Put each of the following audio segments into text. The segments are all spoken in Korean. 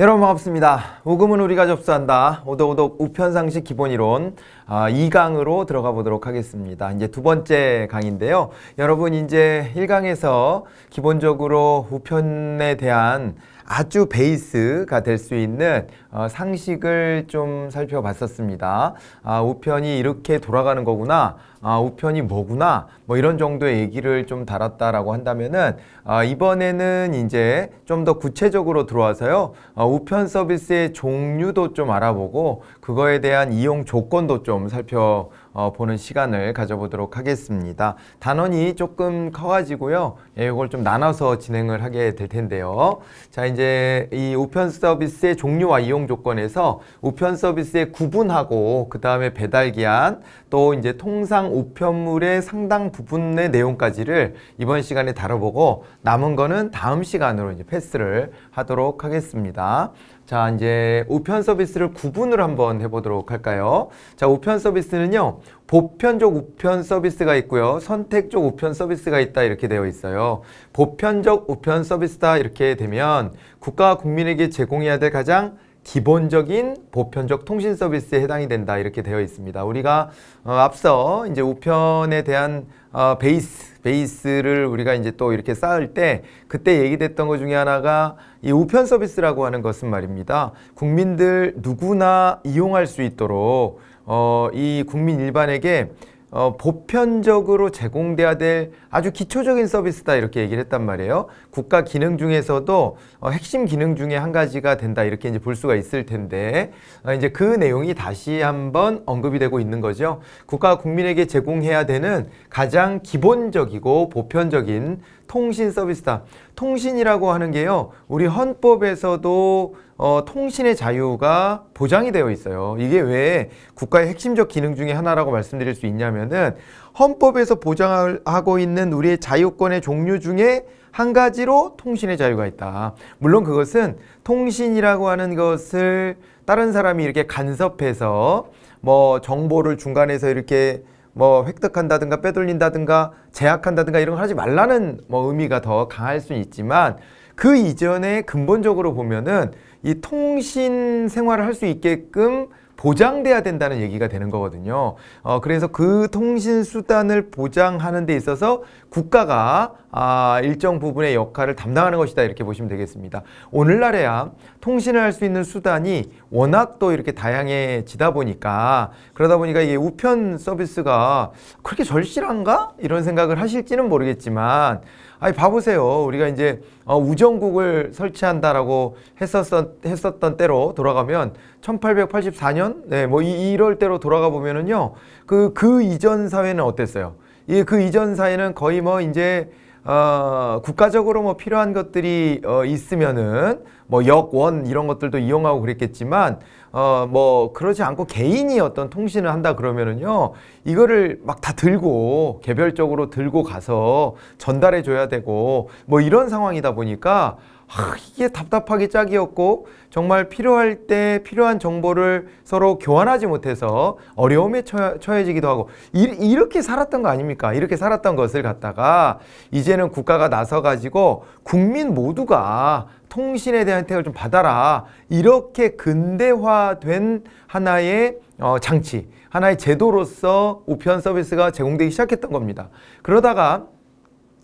여러분 반갑습니다. 오금은 우리가 접수한다. 오독오독 우편상식 기본이론 2강으로 아, 들어가 보도록 하겠습니다. 이제 두 번째 강인데요. 여러분 이제 1강에서 기본적으로 우편에 대한 아주 베이스가 될 수 있는 어, 상식을 좀 살펴봤었습니다. 아, 우편이 이렇게 돌아가는 거구나. 아, 우편이 뭐구나. 뭐 이런 정도의 얘기를 좀 달았다라고 한다면은 아, 이번에는 이제 좀 더 구체적으로 들어와서요. 아, 우편 서비스의 종류도 좀 알아보고 그거에 대한 이용 조건도 좀 살펴 어, 보는 시간을 가져보도록 하겠습니다. 단원이 조금 커가지고요. 예, 이걸 좀 나눠서 진행을 하게 될 텐데요. 자, 이제 이 우편 서비스의 종류와 이용 조건에서 우편 서비스의 구분하고 그 다음에 배달 기한 또 이제 통상 우편물의 상당 부분의 내용까지를 이번 시간에 다뤄보고 남은 거는 다음 시간으로 이제 패스를 하도록 하겠습니다. 자, 이제 우편 서비스를 구분을 한번 해보도록 할까요? 자, 우편 서비스는요, 보편적 우편 서비스가 있고요, 선택적 우편 서비스가 있다 이렇게 되어 있어요. 보편적 우편 서비스다 이렇게 되면 국가와 국민에게 제공해야 될 가장 기본적인 보편적 통신 서비스에 해당이 된다 이렇게 되어 있습니다. 우리가 어, 앞서 이제 우편에 대한 어, 베이스 베이스를 우리가 이제 또 이렇게 쌓을 때 그때 얘기됐던 것 중에 하나가 이 우편 서비스라고 하는 것은 말입니다. 국민들 누구나 이용할 수 있도록 어, 이 국민 일반에게 어, 보편적으로 제공돼야 될 아주 기초적인 서비스다 이렇게 얘기를 했단 말이에요. 국가 기능 중에서도 어, 핵심 기능 중에 한 가지가 된다 이렇게 이제 볼 수가 있을 텐데 어, 이제 그 내용이 다시 한번 언급이 되고 있는 거죠. 국가 국민에게 제공해야 되는 가장 기본적이고 보편적인 통신 서비스다. 통신이라고 하는 게요. 우리 헌법에서도 어, 통신의 자유가 보장이 되어 있어요. 이게 왜 국가의 핵심적 기능 중에 하나라고 말씀드릴 수 있냐면은 헌법에서 보장하고 있는 우리의 자유권의 종류 중에 한 가지로 통신의 자유가 있다. 물론 그것은 통신이라고 하는 것을 다른 사람이 이렇게 간섭해서 뭐 정보를 중간에서 이렇게 뭐 획득한다든가 빼돌린다든가 제약한다든가 이런 걸 하지 말라는 뭐 의미가 더 강할 수 있지만 그 이전에 근본적으로 보면은 이 통신 생활을 할 수 있게끔 보장돼야 된다는 얘기가 되는 거거든요. 어, 그래서 그 통신 수단을 보장하는 데 있어서 국가가 아, 일정 부분의 역할을 담당하는 것이다 이렇게 보시면 되겠습니다. 오늘날에야 통신을 할 수 있는 수단이 워낙 또 이렇게 다양해지다 보니까 그러다 보니까 이게 우편 서비스가 그렇게 절실한가? 이런 생각을 하실지는 모르겠지만 아니 봐보세요. 우리가 이제 어, 우정국을 설치한다라고 했었던 했었던 때로 돌아가면 1884년 네뭐 이럴 때로 돌아가 보면은요 그그 그 이전 사회는 어땠어요? 이그 예, 이전 사회는 거의 뭐 이제 어, 국가적으로 뭐 필요한 것들이 어, 있으면은 뭐 역원 이런 것들도 이용하고 그랬겠지만 어, 뭐 그러지 않고 개인이 어떤 통신을 한다 그러면은요 이거를 막 다 들고 개별적으로 들고 가서 전달해 줘야 되고 뭐 이런 상황이다 보니까 아, 이게 답답하기 짝이었고 정말 필요할 때 필요한 정보를 서로 교환하지 못해서 어려움에 처해, 지기도 하고 이, 이 렇게 살았던 거 아닙니까? 이렇게 살았던 것을 갖다가 이제는 국가가 나서 가지고 국민 모두가 통신에 대한 혜택을 좀 받아라. 이렇게 근대화된 하나의 어, 장치, 하나의 제도로서 우편 서비스가 제공되기 시작했던 겁니다. 그러다가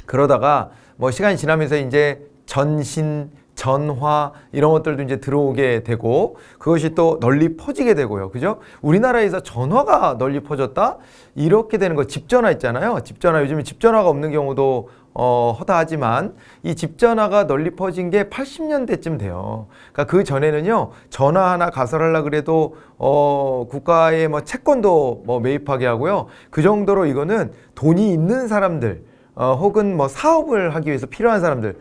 그러다가 뭐 시간이 지나면서 이제 전신 전화 이런 것들도 이제 들어오게 되고 그것이 또 널리 퍼지게 되고요. 그죠? 우리나라에서 전화가 널리 퍼졌다? 이렇게 되는 거 집전화 있잖아요. 집전화 요즘에 집전화가 없는 경우도 어, 허다하지만 이 집전화가 널리 퍼진 게 80년대쯤 돼요. 그러니까 그 전에는요 전화 하나 가설하려 그래도 어, 국가의 뭐 채권도 뭐 매입하게 하고요. 그 정도로 이거는 돈이 있는 사람들 어, 혹은 뭐 사업을 하기 위해서 필요한 사람들이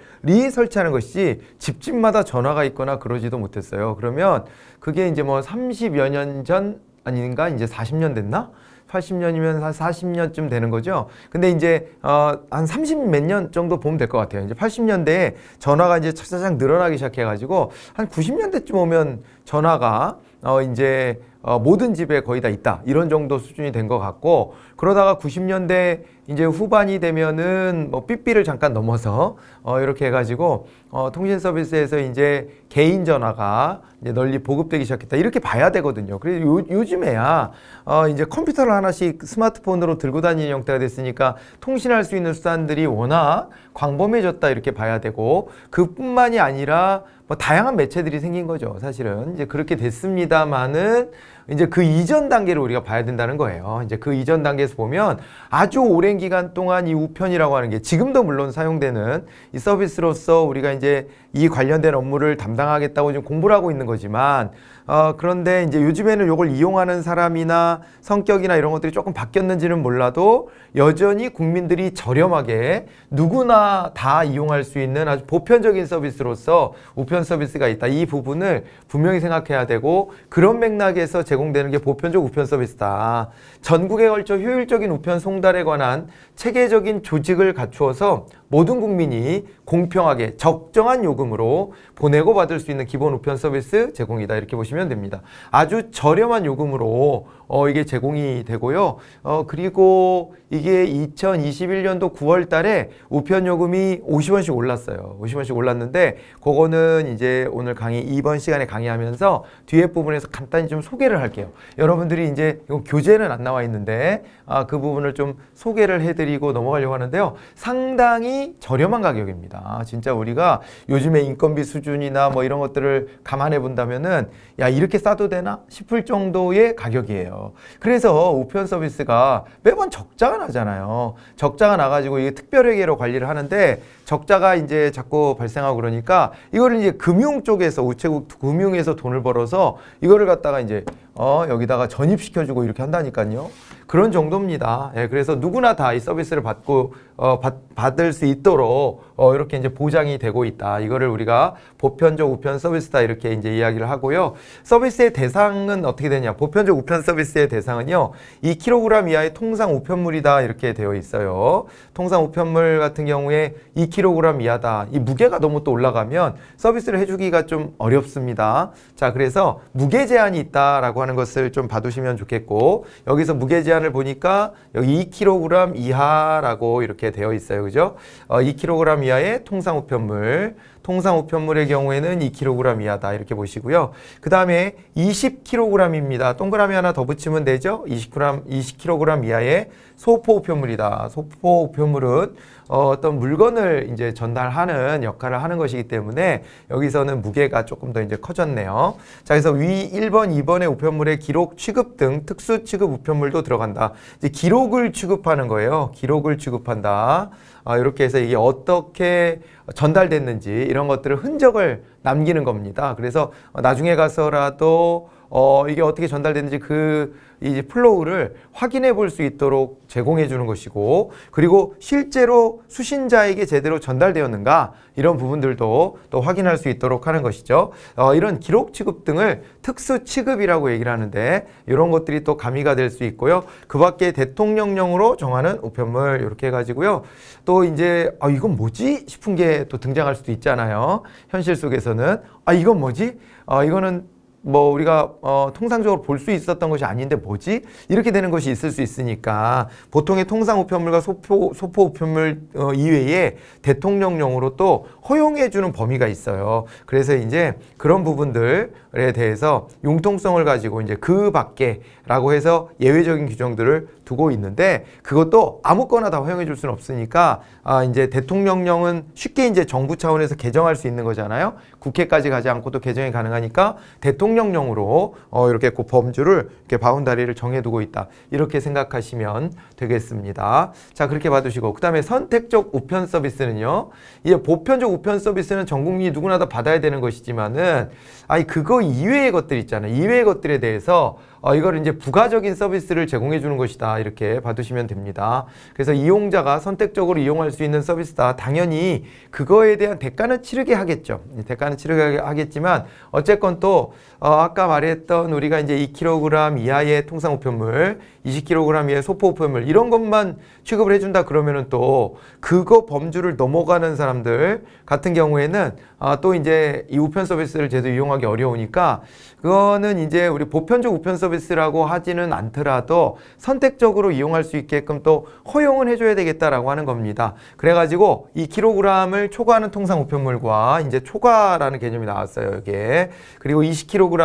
설치하는 것이 집집마다 전화가 있거나 그러지도 못했어요. 그러면 그게 이제 뭐 30여 년 전 아닌가 이제 40년 됐나? 80년이면 한 40년쯤 되는 거죠. 근데 이제 어, 한30 몇 년 정도 보면 될 것 같아요. 이제 80년대에 전화가 이제 차차작 늘어나기 시작해가지고 한 90년대쯤 오면 전화가 어 이제 어, 모든 집에 거의 다 있다 이런 정도 수준이 된 것 같고 그러다가 90년대 이제 후반이 되면은 뭐 삐삐를 잠깐 넘어서 어, 이렇게 해가지고 어, 통신 서비스에서 이제 개인 전화가 이제 널리 보급되기 시작했다 이렇게 봐야 되거든요. 그래서 요, 요즘에야 어, 이제 컴퓨터를 하나씩 스마트폰으로 들고 다니는 형태가 됐으니까 통신할 수 있는 수단들이 워낙 광범해졌다 이렇게 봐야 되고 그뿐만이 아니라 뭐 다양한 매체들이 생긴 거죠. 사실은 이제 그렇게 됐습니다만은. 이제 그 이전 단계를 우리가 봐야 된다는 거예요. 이제 그 이전 단계에서 보면 아주 오랜 기간 동안 이 우편이라고 하는 게 지금도 물론 사용되는 이 서비스로서 우리가 이제 이 관련된 업무를 담당하겠다고 지금 공부를 하고 있는 거지만 어, 그런데 이제 요즘에는 이걸 이용하는 사람이나 성격이나 이런 것들이 조금 바뀌었는지는 몰라도 여전히 국민들이 저렴하게 누구나 다 이용할 수 있는 아주 보편적인 서비스로서 우편 서비스가 있다. 이 부분을 분명히 생각해야 되고 그런 맥락에서 제 제공되는 게 보편적 우편 서비스다. 전국에 걸쳐 효율적인 우편 송달에 관한 체계적인 조직을 갖추어서 모든 국민이 공평하게 적정한 요금으로 보내고 받을 수 있는 기본 우편 서비스 제공이다. 이렇게 보시면 됩니다. 아주 저렴한 요금으로 어, 이게 제공이 되고요. 어, 그리고 이게 2021년도 9월 달에 우편 요금이 50원씩 올랐어요. 50원씩 올랐는데 그거는 이제 오늘 강의 2번 시간에 강의하면서 뒤에 부분에서 간단히 좀 소개를 할게요. 여러분들이 이제 이건 교재는 안 나와 있는데 아, 그 부분을 좀 소개를 해드리고 넘어가려고 하는데요. 상당히 저렴한 가격입니다. 진짜 우리가 요즘에 인건비 수준이나 뭐 이런 것들을 감안해 본다면은 야 이렇게 싸도 되나 싶을 정도의 가격이에요. 그래서 우편 서비스가 매번 적자가 나잖아요. 적자가 나가지고 이게 특별회계로 관리를 하는데 적자가 이제 자꾸 발생하고 그러니까 이거를 이제 금융 쪽에서 우체국 금융에서 돈을 벌어서 이거를 갖다가 이제 어 여기다가 전입시켜주고 이렇게 한다니까요. 그런 정도입니다. 예, 그래서 누구나 다 이 서비스를 받고 어, 받, 을수 있도록 어, 이렇게 이제 보장이 되고 있다. 이거를 우리가 보편적 우편 서비스다 이렇게 이제 이야기를 하고요. 서비스의 대상은 어떻게 되냐? 보편적 우편 서비스의 대상은요. 2kg 이하의 통상 우편물이다 이렇게 되어 있어요. 통상 우편물 같은 경우에 2kg 이하다. 이 무게가 너무 또 올라가면 서비스를 해주기가 좀 어렵습니다. 자, 그래서 무게 제한이 있다라고 하는 것을 좀 봐두시면 좋겠고 여기서 무게 제한을 보니까 여기 2kg 이하라고 이렇게 이렇게 되어 있어요. 그죠? 어, 2kg 이하의 통상 우편물, 통상 우편물의 경우에는 2kg 이하다 이렇게 보시고요. 그 다음에 20kg입니다. 동그라미 하나 더 붙이면 되죠? 20g, 20kg 이하의 소포 우편물이다. 소포 우편물은 어, 어떤 물건을 이제 전달하는 역할을 하는 것이기 때문에 여기서는 무게가 조금 더 이제 커졌네요. 자, 그래서 위 1번, 2번의 우편물의 기록 취급 등 특수 취급 우편물도 들어간다. 이제 기록을 취급하는 거예요. 기록을 취급한다. 아, 이렇게 해서 이게 어떻게 전달됐는지 이런 것들을 흔적을 남기는 겁니다. 그래서 나중에 가서라도 어, 이게 어떻게 전달되는지 그 이제 플로우를 확인해 볼 수 있도록 제공해 주는 것이고 그리고 실제로 수신자에게 제대로 전달되었는가 이런 부분들도 또 확인할 수 있도록 하는 것이죠. 어, 이런 기록 취급 등을 특수 취급이라고 얘기를 하는데 이런 것들이 또 가미가 될 수 있고요. 그 밖에 대통령령으로 정하는 우편물 이렇게 해가지고요. 또 이제 아 이건 뭐지 싶은 게 또 등장할 수도 있잖아요. 현실 속에서는 아 이건 뭐지? 아 이거는 뭐 우리가 어, 통상적으로 볼 수 있었던 것이 아닌데 뭐지? 이렇게 되는 것이 있을 수 있으니까 보통의 통상 우편물과 소포, 소포 우편물 어, 이외에 대통령령으로 또 허용해주는 범위가 있어요. 그래서 이제 그런 부분들에 대해서 융통성을 가지고 이제 그 밖에 라고 해서 예외적인 규정들을 두고 있는데 그것도 아무거나 다 허용해 줄 수는 없으니까 아 이제 대통령령은 쉽게 이제 정부 차원에서 개정할 수 있는 거잖아요. 국회까지 가지 않고도 개정이 가능하니까 대통령령으로 어 이렇게 그 범주를 이렇게 바운다리를 정해 두고 있다. 이렇게 생각하시면 되겠습니다. 자, 그렇게 봐 두시고 그다음에 선택적 우편 서비스는요. 이제 보편적 우편 서비스는 전 국민이 누구나 다 받아야 되는 것이지만은 아니 그거 이외의 것들 있잖아요. 이외의 것들에 대해서 어, 이걸 이제 부가적인 서비스를 제공해 주는 것이다 이렇게 봐두시면 됩니다. 그래서 이용자가 선택적으로 이용할 수 있는 서비스다. 당연히 그거에 대한 대가는 치르게 하겠죠. 대가는 치르게 하겠지만 어쨌건 또 어, 아까 말했던 우리가 이제 2kg 이하의 통상 우편물 20kg의 소포품물 이런 것만 취급을 해준다 그러면은 또 그거 범주를 넘어가는 사람들 같은 경우에는 아, 또 이제 이 우편 서비스를 제대로 이용하기 어려우니까 그거는 이제 우리 보편적 우편 서비스라고 하지는 않더라도 선택적으로 이용할 수 있게끔 또 허용을 해줘야 되겠다라고 하는 겁니다. 그래가지고 2kg을 초과하는 통상 우편물과 이제 초과라는 개념이 나왔어요. 여기에 그리고 20kg을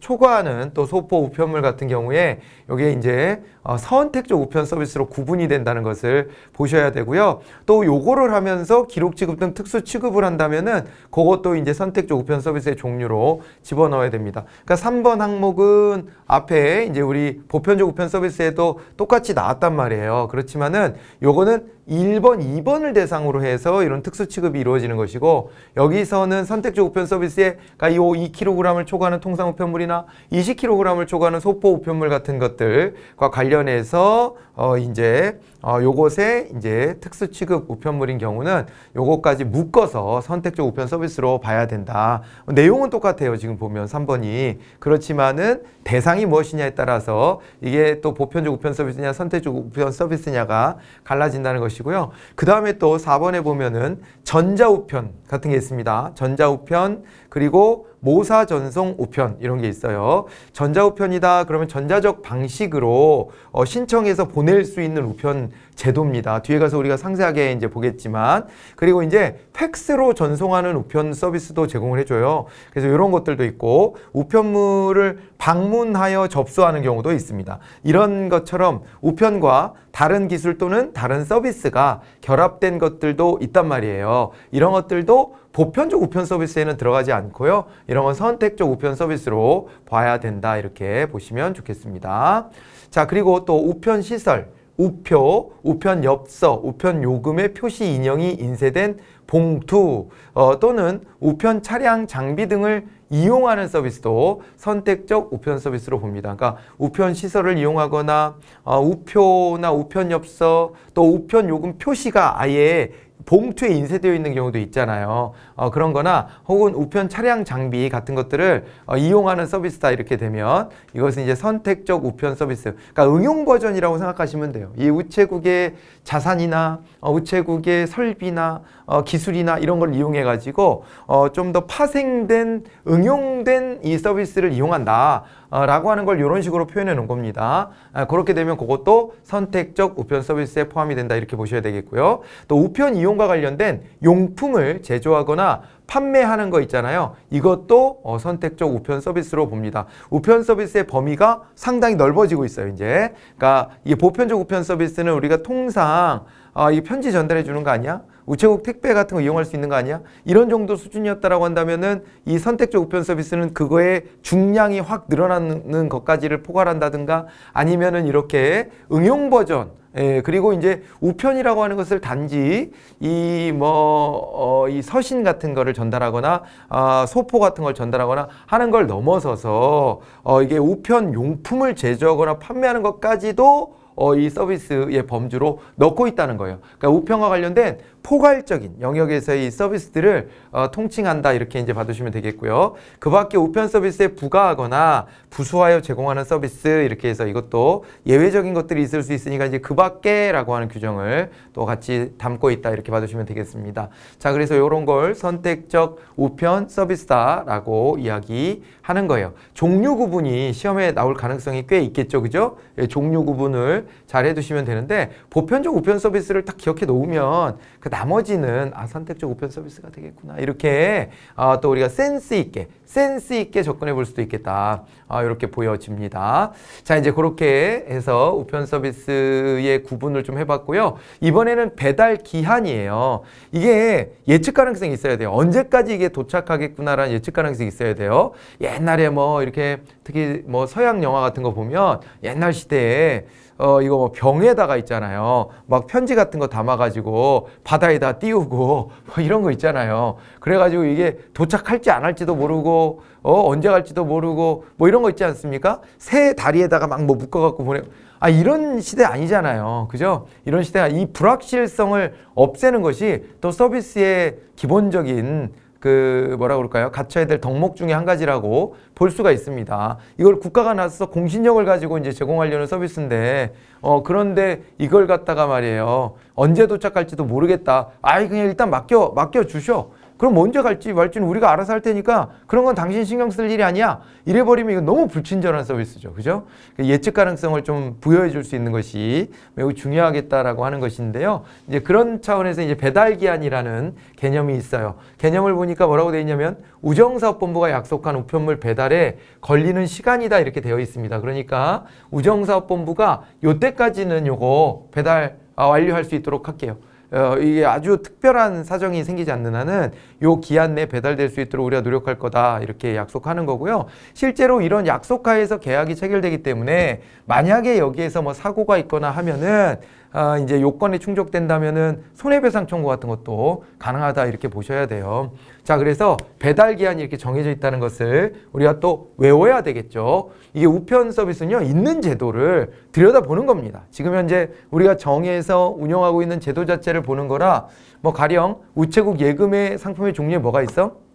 초과하는 또 소포 우편물 같은 경우에 여기에 이제 선택적 어, 우편 서비스로 구분이 된다는 것을 보셔야 되고요. 또 요거를 하면서 기록 취급등 특수 취급을 한다면은 그것도 이제 선택적 우편 서비스의 종류로 집어넣어야 됩니다. 그러니까 3번 항목은 앞에 이제 우리 보편적 우편 서비스에도 똑같이 나왔단 말이에요. 그렇지만은 요거는 1번, 2번을 대상으로 해서 이런 특수 취급이 이루어지는 것이고 여기서는 선택적 우편 서비스에 그러니까 요 2kg을 초과하는 통상 우편물이나 20kg을 초과하는 소포 우편물 같은 것들과 관련 관련해서 어 이제 어 요것에 이제 특수 취급 우편물인 경우는 요것까지 묶어서 선택적 우편 서비스로 봐야 된다. 어, 내용은 똑같아요. 지금 보면 3번이 그렇지만은 대상이 무엇이냐에 따라서 이게 또 보편적 우편 서비스냐 선택적 우편 서비스냐가 갈라진다는 것이고요. 그다음에 또 4번에 보면은 전자 우편 같은 게 있습니다. 전자 우편 그리고 모사 전송 우편 이런 게 있어요. 전자 우편이다 그러면 전자적 방식으로 어, 신청해서 보낼 수 있는 우편 제도입니다. 뒤에 가서 우리가 상세하게 이제 보겠지만 그리고 이제 팩스로 전송하는 우편 서비스도 제공을 해줘요. 그래서 이런 것들도 있고 우편물을 방문하여 접수하는 경우도 있습니다. 이런 것처럼 우편과 다른 기술 또는 다른 서비스가 결합된 것들도 있단 말이에요. 이런 것들도 보편적 우편 서비스에는 들어가지 않고요. 이런 건 선택적 우편 서비스로 봐야 된다 이렇게 보시면 좋겠습니다. 자 그리고 또 우편 시설, 우표, 우편 엽서, 우편 요금의 표시 인형이 인쇄된 봉투 어, 또는 우편 차량 장비 등을 이용하는 서비스도 선택적 우편 서비스로 봅니다. 그러니까 우편 시설을 이용하거나 어, 우표나 우편 엽서 또 우편 요금 표시가 아예 봉투에 인쇄되어 있는 경우도 있잖아요. 어, 그런 거나 혹은 우편 차량 장비 같은 것들을 어, 이용하는 서비스다 이렇게 되면 이것은 이제 선택적 우편 서비스. 그러니까 응용 버전이라고 생각하시면 돼요. 이 우체국의 자산이나 어, 우체국의 설비나 어, 기술이나 이런 걸 이용해 가지고 어, 좀 더 파생된 응 응용된 이 서비스를 이용한다라고 하는 걸 이런 식으로 표현해 놓은 겁니다. 아, 그렇게 되면 그것도 선택적 우편 서비스에 포함이 된다 이렇게 보셔야 되겠고요. 또 우편 이용과 관련된 용품을 제조하거나 판매하는 거 있잖아요. 이것도 어, 선택적 우편 서비스로 봅니다. 우편 서비스의 범위가 상당히 넓어지고 있어요. 이제 그러니까 이 보편적 우편 서비스는 우리가 통상 어, 이 편지 전달해 주는 거 아니야? 우체국 택배 같은 거 이용할 수 있는 거 아니야? 이런 정도 수준이었다라고 한다면은 이 선택적 우편 서비스는 그거의 중량이 확 늘어나는 것까지를 포괄한다든가 아니면은 이렇게 응용 버전 예, 그리고 이제 우편이라고 하는 것을 단지 이 뭐 어, 서신 같은 거를 전달하거나 아, 소포 같은 걸 전달하거나 하는 걸 넘어서서 어, 이게 우편 용품을 제조하거나 판매하는 것까지도 어, 이 서비스의 범주로 넣고 있다는 거예요. 그러니까 우편과 관련된 포괄적인 영역에서의 서비스들을 어, 통칭한다 이렇게 이제 봐두시면 되겠고요. 그 밖에 우편 서비스에 부과하거나 부수하여 제공하는 서비스 이렇게 해서 이것도 예외적인 것들이 있을 수 있으니까 이제 그 밖에라고 하는 규정을 또 같이 담고 있다 이렇게 받으시면 되겠습니다. 자 그래서 이런 걸 선택적 우편 서비스다라고 이야기하는 거예요. 종류 구분이 시험에 나올 가능성이 꽤 있겠죠, 그죠? 예, 종류 구분을 잘 해두시면 되는데 보편적 우편 서비스를 딱 기억해 놓으면 그 나머지는 아 선택적 우편 서비스가 되겠구나 이렇게 어, 또 우리가 센스 있게 센스 있게 접근해 볼 수도 있겠다 아, 이렇게 보여집니다. 자 이제 그렇게 해서 우편 서비스의 구분을 좀 해봤고요. 이번에는 배달 기한이에요. 이게 예측 가능성이 있어야 돼요. 언제까지 이게 도착하겠구나라는 예측 가능성이 있어야 돼요. 옛날에 뭐 이렇게 특히 뭐 서양 영화 같은 거 보면 옛날 시대에 어 이거 뭐 병에다가 있잖아요. 막 편지 같은 거 담아가지고 바다에다 띄우고 뭐 이런 거 있잖아요. 그래가지고 이게 도착할지 안 할지도 모르고 어 언제 갈지도 모르고 뭐 이런 거 있지 않습니까? 새 다리에다가 막 뭐 묶어갖고 보내. 아 이런 시대 아니잖아요. 그죠? 이런 시대가 이 불확실성을 없애는 것이 또 서비스의 기본적인 그 뭐라 그럴까요? 갖춰야 될 덕목 중에 한 가지라고 볼 수가 있습니다. 이걸 국가가 나서 공신력을 가지고 이제 제공하려는 서비스인데 어 그런데 이걸 갖다가 말이에요. 언제 도착할지도 모르겠다. 아이 그냥 일단 맡겨 맡겨 주셔. 그럼 먼저 갈지 말지는 우리가 알아서 할 테니까 그런 건 당신 신경 쓸 일이 아니야. 이래버리면 이거 너무 불친절한 서비스죠. 그죠? 그 예측 가능성을 좀 부여해 줄 수 있는 것이 매우 중요하겠다라고 하는 것인데요. 이제 그런 차원에서 이제 배달기한이라는 개념이 있어요. 개념을 보니까 뭐라고 되어 있냐면 우정사업본부가 약속한 우편물 배달에 걸리는 시간이다 이렇게 되어 있습니다. 그러니까 우정사업본부가 요때까지는 요거 배달 아, 완료할 수 있도록 할게요. 어, 이게 아주 특별한 사정이 생기지 않는 한은 요 기한 내 배달될 수 있도록 우리가 노력할 거다 이렇게 약속하는 거고요. 실제로 이런 약속하에서 계약이 체결되기 때문에 만약에 여기에서 뭐 사고가 있거나 하면은 아, 이제 요건이 충족된다면은 손해배상 청구 같은 것도 가능하다 이렇게 보셔야 돼요. 자, 그래서 배달 기한이 이렇게 정해져 있다는 것을 우리가 또 외워야 되겠죠. 이게 우편 서비스는요, 있는 제도를 들여다보는 겁니다. 지금 현재 우리가 정해서 운영하고 있는 제도 자체를 보는 거라 뭐 가령 우체국 예금의 상품의 종류에 뭐가 있어?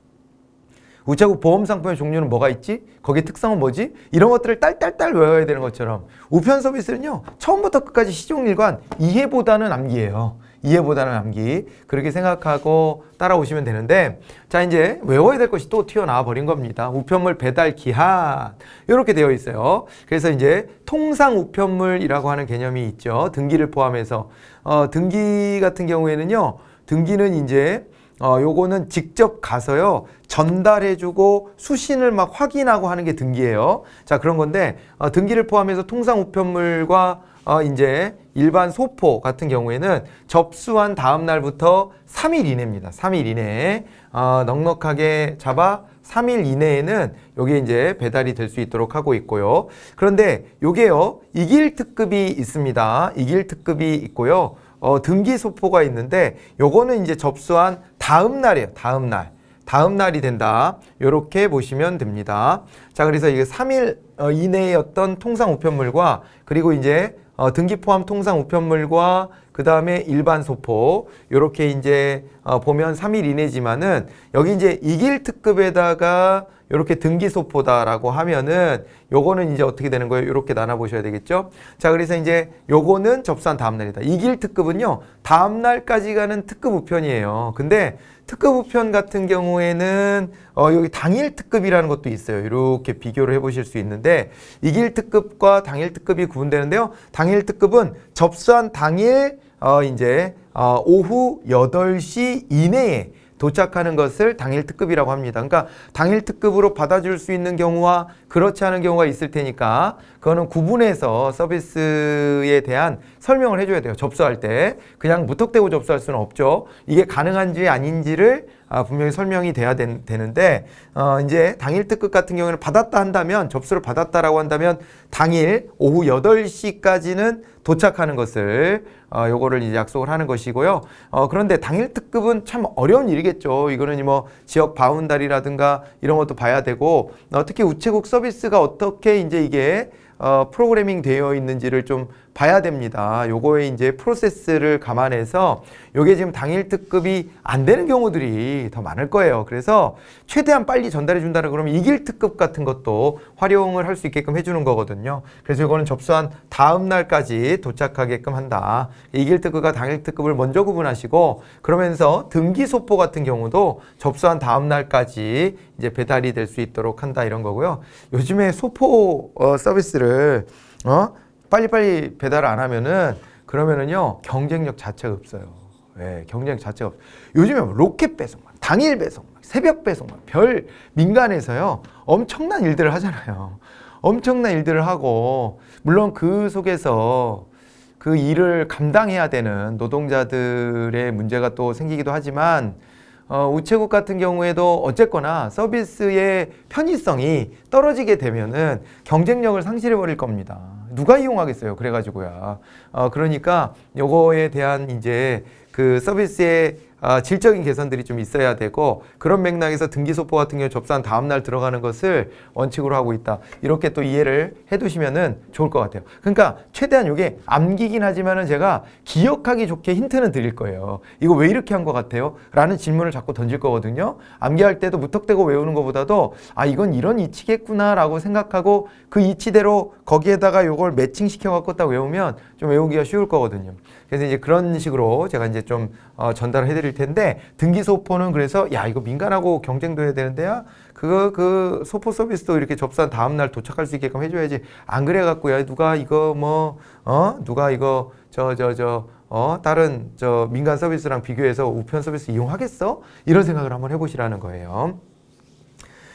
우체국 보험 상품의 종류는 뭐가 있지? 거기 특성은 뭐지? 이런 것들을 딸딸딸 외워야 되는 것처럼 우편 서비스는요. 처음부터 끝까지 시종일관 이해보다는 암기예요. 이해보다는 암기 그렇게 생각하고 따라오시면 되는데 자 이제 외워야 될 것이 또 튀어나와 버린 겁니다 우편물 배달 기한 이렇게 되어 있어요 그래서 이제 통상 우편물이라고 하는 개념이 있죠 등기를 포함해서 어, 등기 같은 경우에는요 등기는 이제 어, 요거는 직접 가서요. 전달해주고 수신을 막 확인하고 하는 게 등기예요. 자, 그런 건데 어, 등기를 포함해서 통상 우편물과 어, 이제 일반 소포 같은 경우에는 접수한 다음 날부터 3일 이내입니다. 3일 이내에 어, 넉넉하게 잡아 3일 이내에는 요게 이제 배달이 될 수 있도록 하고 있고요. 그런데 요게요. 이길 특급이 있습니다. 이길 특급이 있고요. 어, 등기 소포가 있는데 요거는 이제 접수한 다음 날이에요. 다음 날. 다음 날이 된다. 이렇게 보시면 됩니다. 자, 그래서 이게 3일 어, 이내 어떤 통상 우편물과 그리고 이제 어, 등기 포함 통상 우편물과 그 다음에 일반 소포 이렇게 이제 어, 보면 3일 이내지만은 여기 이제 이길 특급에다가 이렇게 등기소포다라고 하면은 요거는 이제 어떻게 되는 거예요? 이렇게 나눠 보셔야 되겠죠. 자, 그래서 이제 요거는 접수한 다음 날이다. 이길 특급은요. 다음 날까지 가는 특급 우편이에요. 근데 특급 우편 같은 경우에는 어 여기 당일 특급이라는 것도 있어요. 이렇게 비교를 해 보실 수 있는데 이길 특급과 당일 특급이 구분되는데요. 당일 특급은 접수한 당일 어 이제 어 오후 8시 이내에 도착하는 것을 당일 특급이라고 합니다. 그러니까 당일 특급으로 받아줄 수 있는 경우와 그렇지 않은 경우가 있을 테니까 그거는 구분해서 서비스에 대한 설명을 해줘야 돼요. 접수할 때 그냥 무턱대고 접수할 수는 없죠. 이게 가능한지 아닌지를 아, 분명히 설명이 돼야 되, 는데 어, 이제 당일 특급 같은 경우에는 받았다 한다면 접수를 받았다라고 한다면 당일 오후 8시까지는 도착하는 것을 어, 요거를 이제 약속을 하는 것이고요. 어, 그런데 당일 특급은 참 어려운 일이겠죠. 이거는 뭐 지역 바운다리라든가 이런 것도 봐야 되고 어, 특히 우체국 서비스가 어떻게 이제 이게 어, 프로그래밍 되어 있는지를 좀 봐야 됩니다. 요거에 이제 프로세스를 감안해서 요게 지금 당일 특급이 안 되는 경우들이 더 많을 거예요. 그래서 최대한 빨리 전달해 준다는 그러면 이길 특급 같은 것도 활용을 할 수 있게끔 해주는 거거든요. 그래서 이거는 접수한 다음 날까지 도착하게끔 한다. 이길 특급과 당일 특급을 먼저 구분하시고 그러면서 등기 소포 같은 경우도 접수한 다음 날까지 이제 배달이 될 수 있도록 한다 이런 거고요. 요즘에 소포 어, 서비스를 어? 빨리빨리 배달 을안 하면은 그러면은요 경쟁력 자체가 없어요. 예, 경쟁 자체가 없어요. 요즘에 뭐 로켓 배송, 당일 배송, 새벽 배송, 별 민간에서요 엄청난 일들을 하잖아요. 엄청난 일들을 하고 물론 그 속에서 그 일을 감당해야 되는 노동자들의 문제가 또 생기기도 하지만 어, 우체국 같은 경우에도 어쨌거나 서비스의 편의성이 떨어지게 되면은 경쟁력을 상실해 버릴 겁니다. 누가 이용하겠어요. 그래가지고야. 어, 그러니까 요거에 대한 이제 그 서비스의 아, 질적인 개선들이 좀 있어야 되고 그런 맥락에서 등기소포 같은 경우 접수한 다음날 들어가는 것을 원칙으로 하고 있다. 이렇게 또 이해를 해두시면 좋을 것 같아요. 그러니까 최대한 이게 암기긴 하지만 은 제가 기억하기 좋게 힌트는 드릴 거예요. 이거 왜 이렇게 한 것 같아요? 라는 질문을 자꾸 던질 거거든요. 암기할 때도 무턱대고 외우는 것보다도 아 이건 이런 이치겠구나 라고 생각하고 그 이치대로 거기에다가 이걸 매칭시켜갖고 딱 외우면 좀 외우기가 쉬울 거거든요. 그래서 이제 그런 식으로 제가 이제 좀 어, 전달을 해드릴 텐데 등기 소포는 그래서 야 이거 민간하고 경쟁도 해야 되는데요. 그거 그 소포 서비스도 이렇게 접수한 다음 날 도착할 수 있게끔 해줘야지. 안 그래갖고 야 누가 이거 뭐 어 누가 이거 저 저, 저, 어, 다른 저 민간 서비스랑 비교해서 우편 서비스 이용하겠어? 이런 생각을 한번 해보시라는 거예요.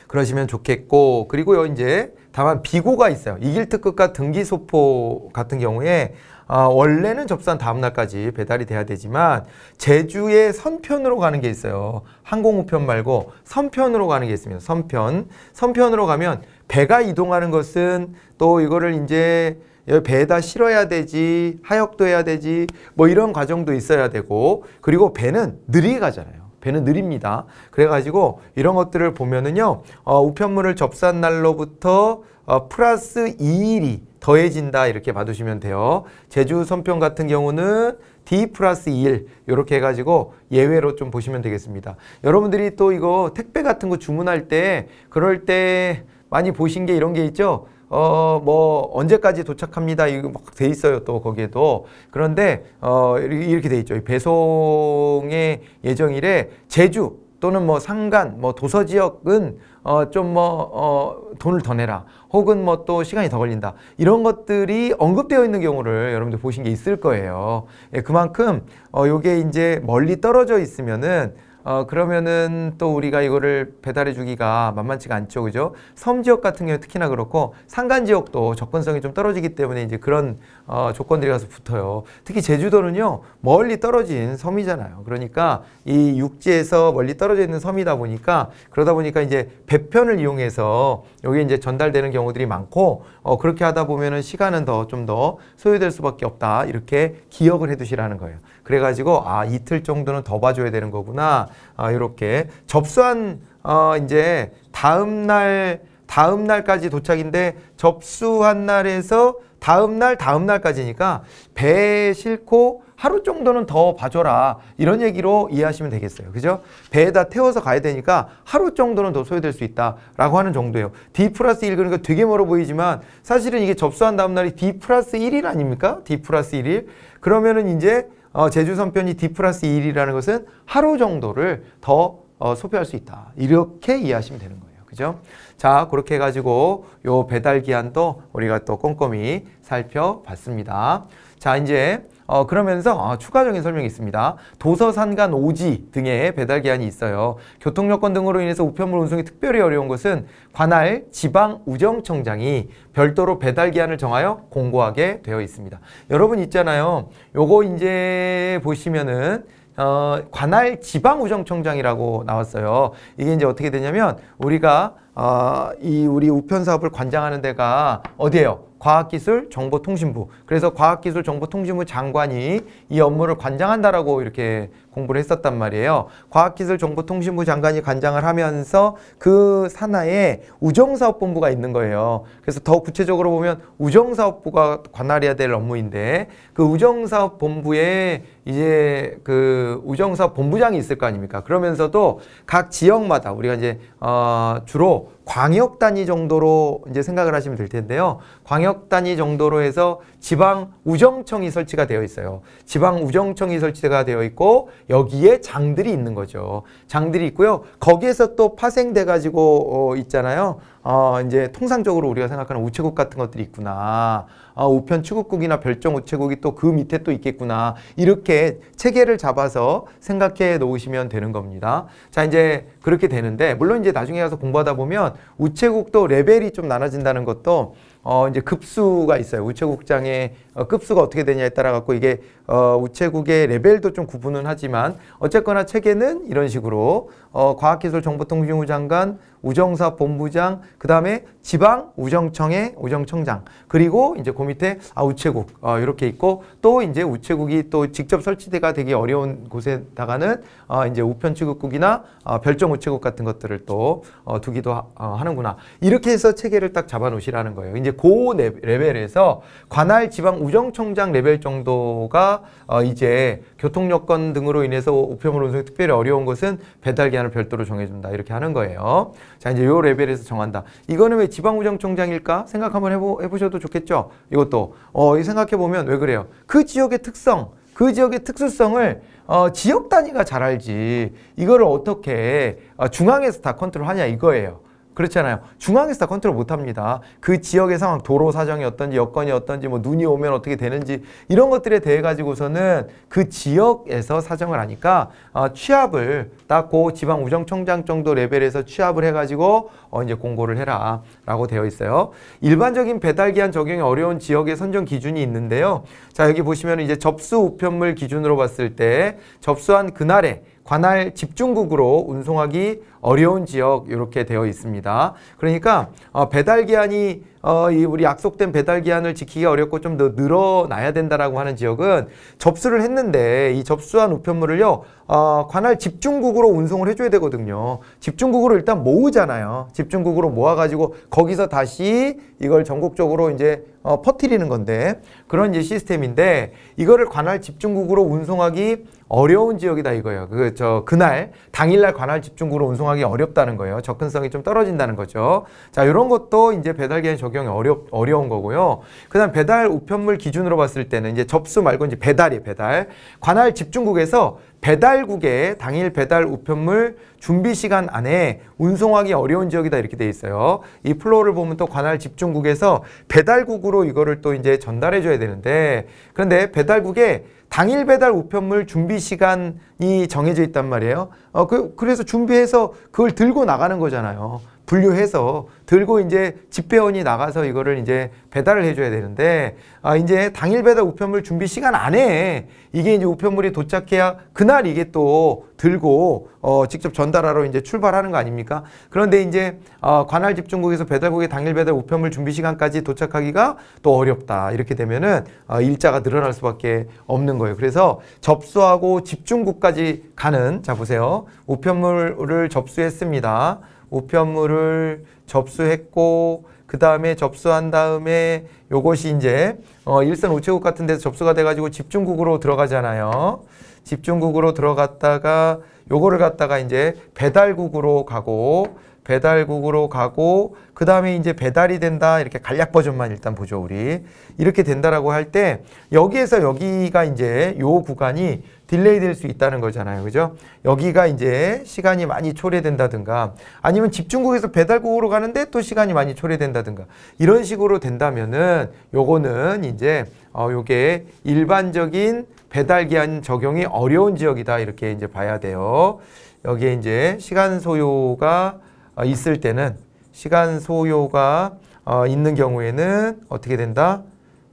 그러시면 좋겠고 그리고요 이제 다만 비고가 있어요. 이길특급과 등기소포 같은 경우에 아, 원래는 접수한 다음 날까지 배달이 돼야 되지만 제주에 선편으로 가는 게 있어요. 항공 우편 말고 선편으로 가는 게 있습니다. 선편. 선편으로 가면 배가 이동하는 것은 또 이거를 이제 배에다 실어야 되지, 하역도 해야 되지, 뭐 이런 과정도 있어야 되고, 그리고 배는 느리게 가잖아요. 배는 느립니다. 그래가지고 이런 것들을 보면은요, 어, 우편물을 접수한 날로부터 어, 플러스 2일이 더해진다 이렇게 봐주시면 돼요. 제주 선평 같은 경우는 D 플러스 2일 이렇게 해가지고 예외로 좀 보시면 되겠습니다. 여러분들이 또 이거 택배 같은 거 주문할 때 그럴 때 많이 보신 게 이런 게 있죠. 어, 뭐, 언제까지 도착합니다. 이거 막 돼 있어요. 또 거기에도. 그런데, 어, 이렇게 돼 있죠. 배송의 예정일에 제주 또는 뭐 상간, 뭐 도서 지역은 어, 좀 뭐, 어, 돈을 더 내라. 혹은 뭐 또 시간이 더 걸린다 이런 것들이 언급되어 있는 경우를 여러분들 보신 게 있을 거예요. 예, 그만큼 어 요게 이제 멀리 떨어져 있으면은 어, 그러면은 또 우리가 이거를 배달해 주기가 만만치가 않죠. 그죠? 섬 지역 같은 경우 특히나 그렇고 산간 지역도 접근성이 좀 떨어지기 때문에 이제 그런 어, 조건들이 가서 붙어요. 특히 제주도는요. 멀리 떨어진 섬이잖아요. 그러니까 이 육지에서 멀리 떨어져 있는 섬이다 보니까 그러다 보니까 이제 배편을 이용해서 여기 이제 전달되는 경우들이 많고 어, 그렇게 하다 보면은 시간은 더 좀더 더 소요될 수밖에 없다. 이렇게 기억을 해 두시라는 거예요. 그래가지고 아 이틀 정도는 더 봐줘야 되는 거구나. 아 이렇게 접수한 어 이제 다음 날 다음 날까지 도착인데 접수한 날에서 다음 날 다음 날까지니까 배에 싣고 하루 정도는 더 봐줘라 이런 얘기로 이해하시면 되겠어요 그죠 배에다 태워서 가야 되니까 하루 정도는 더 소요될 수 있다 라고 하는 정도예요 D 플러스 1 그러니까 되게 멀어 보이지만 사실은 이게 접수한 다음 날이 D 플러스 1일 아닙니까 D 플러스 1일 그러면은 이제 어, 제주 선편이 D 플러스 1이라는 것은 하루 정도를 더 어, 소비할 수 있다. 이렇게 이해하시면 되는 거예요. 그죠? 자, 그렇게 해가지고 요 배달 기한도 우리가 또 꼼꼼히 살펴봤습니다. 자, 이제 어, 그러면서 아, 추가적인 설명이 있습니다. 도서 산간 오지 등의 배달 기한이 있어요. 교통 여건 등으로 인해서 우편물 운송이 특별히 어려운 것은 관할 지방 우정청장이 별도로 배달 기한을 정하여 공고하게 되어 있습니다. 여러분 있잖아요. 요거 이제 보시면은 어, 관할 지방우정청장이라고 나왔어요. 이게 이제 어떻게 되냐면 우리가 어, 이 우리 우편 사업을 관장하는 데가 어디예요? 과학기술 정보통신부 그래서 과학기술 정보통신부 장관이 이 업무를 관장한다라고 이렇게 공부를 했었단 말이에요 과학기술 정보통신부 장관이 관장을 하면서 그 산하에 우정사업본부가 있는 거예요 그래서 더 구체적으로 보면 우정사업부가 관할해야 될 업무인데 그 우정사업본부에 이제 그 우정사업본부장이 있을 거 아닙니까 그러면서도 각 지역마다 우리가 이제 어 주로 광역 단위 정도로 이제 생각을 하시면 될 텐데요. 광역 단위 정도로 해서 지방 우정청이 설치가 되어 있어요. 지방 우정청이 설치가 되어 있고 여기에 장들이 있는 거죠. 장들이 있고요. 거기에서 또 파생돼 가지고 어, 있잖아요. 어, 이제 통상적으로 우리가 생각하는 우체국 같은 것들이 있구나. 아, 우편 추국국이나 별정 우체국이 또 그 밑에 또 있겠구나. 이렇게 체계를 잡아서 생각해 놓으시면 되는 겁니다. 자, 이제 그렇게 되는데, 물론 이제 나중에 가서 공부하다 보면 우체국도 레벨이 좀 나눠진다는 것도 어, 이제 급수가 있어요. 우체국장의 어, 급수가 어떻게 되냐에 따라 갖고 이게 어, 우체국의 레벨도 좀 구분은 하지만 어쨌거나 체계는 이런 식으로 어, 과학기술정보통신부 장관, 우정사 본부장, 그 다음에 지방 우정청의 우정청장 그리고 이제 그 밑에 아 우체국 어, 이렇게 있고 또 이제 우체국이 또 직접 설치대가 되기 어려운 곳에다가는 어, 이제 우편 취급국이나 어, 별정 우체국 같은 것들을 또 어, 두기도 하, 어, 하는구나 이렇게 해서 체계를 딱 잡아놓으시라는 거예요. 이제 고 레벨에서 관할 지방 우정청장 레벨 정도가 어, 이제 교통 여건 등으로 인해서 우편물 운송이 특별히 어려운 것은 배달 기한을 별도로 정해준다 이렇게 하는 거예요. 자 이제 요 레벨에서 정한다. 이거는 왜 지방 우정청장일까 생각 한번 해보, 해보셔도 좋겠죠. 이것도 어, 생각해 보면 왜 그래요? 그 지역의 특성 그 지역의 특수성을 어, 지역 단위가 잘 알지 이거를 어떻게 어, 중앙에서 다 컨트롤하냐 이거예요. 그렇잖아요. 중앙에서 다 컨트롤 못합니다. 그 지역의 상황, 도로 사정이 어떤지 여건이 어떤지 뭐 눈이 오면 어떻게 되는지 이런 것들에 대해 가지고서는 그 지역에서 사정을 하니까 어, 취합을 딱 고 지방 우정청장 정도 레벨에서 취합을 해가지고 어, 이제 공고를 해라 라고 되어 있어요. 일반적인 배달 기한 적용이 어려운 지역의 선정 기준이 있는데요. 자 여기 보시면 이제 접수 우편물 기준으로 봤을 때 접수한 그날에 관할 집중국으로 운송하기 어려운 지역 이렇게 되어 있습니다. 그러니까 어, 배달 기한이 어, 이 우리 약속된 배달 기한을 지키기 어렵고 좀 더 늘어나야 된다라고 하는 지역은 접수를 했는데 이 접수한 우편물을요 어, 관할 집중국으로 운송을 해줘야 되거든요. 집중국으로 일단 모으잖아요. 집중국으로 모아가지고 거기서 다시 이걸 전국적으로 이제 어, 퍼뜨리는 건데 그런 이제 시스템인데 이거를 관할 집중국으로 운송하기 어려운 지역이다 이거예요. 그 저 그날 당일날 관할 집중국으로 운송하기 어렵다는 거예요. 접근성이 좀 떨어진다는 거죠. 자 이런 것도 이제 배달 기한 적용이 어려 어려운 거고요. 그다음 배달 우편물 기준으로 봤을 때는 이제 접수 말고 이제 배달이 배달 관할 집중국에서 배달국에 당일 배달 우편물 준비 시간 안에 운송하기 어려운 지역이다 이렇게 돼 있어요. 이 플로우를 보면 또 관할 집중국에서 배달국으로 이거를 또 이제 전달해 줘야 되는데 그런데 배달국에 당일 배달 우편물 준비 시간이 정해져 있단 말이에요. 어, 그, 그래서 준비해서 그걸 들고 나가는 거잖아요. 분류해서 들고 이제 집배원이 나가서 이거를 이제 배달을 해줘야 되는데 아 이제 당일 배달 우편물 준비 시간 안에 이게 이제 우편물이 도착해야 그날 이게 또 들고 어 직접 전달하러 이제 출발하는 거 아닙니까? 그런데 이제 어 관할 집중국에서 배달국의 당일 배달 우편물 준비 시간까지 도착하기가 또 어렵다 이렇게 되면은 어 일자가 늘어날 수밖에 없는 거예요. 그래서 접수하고 집중국까지 가는 자 보세요 우편물을 접수했습니다. 우편물을 접수했고 그 다음에 접수한 다음에 요것이 이제 어, 일선 우체국 같은 데서 접수가 돼가지고 집중국으로 들어가잖아요. 집중국으로 들어갔다가 요거를 갖다가 이제 배달국으로 가고 배달국으로 가고 그 다음에 이제 배달이 된다 이렇게 간략 버전만 일단 보죠 우리 이렇게 된다라고 할 때 여기에서 여기가 이제 요 구간이 딜레이 될 수 있다는 거잖아요. 그죠? 여기가 이제 시간이 많이 초래된다든가 아니면 집중국에서 배달국으로 가는데 또 시간이 많이 초래된다든가 이런 식으로 된다면은 요거는 이제 어 요게 일반적인 배달 기한 적용이 어려운 지역이다 이렇게 이제 봐야 돼요. 여기에 이제 시간 소요가 어, 있을 때는 시간 소요가 어 있는 경우에는 어떻게 된다?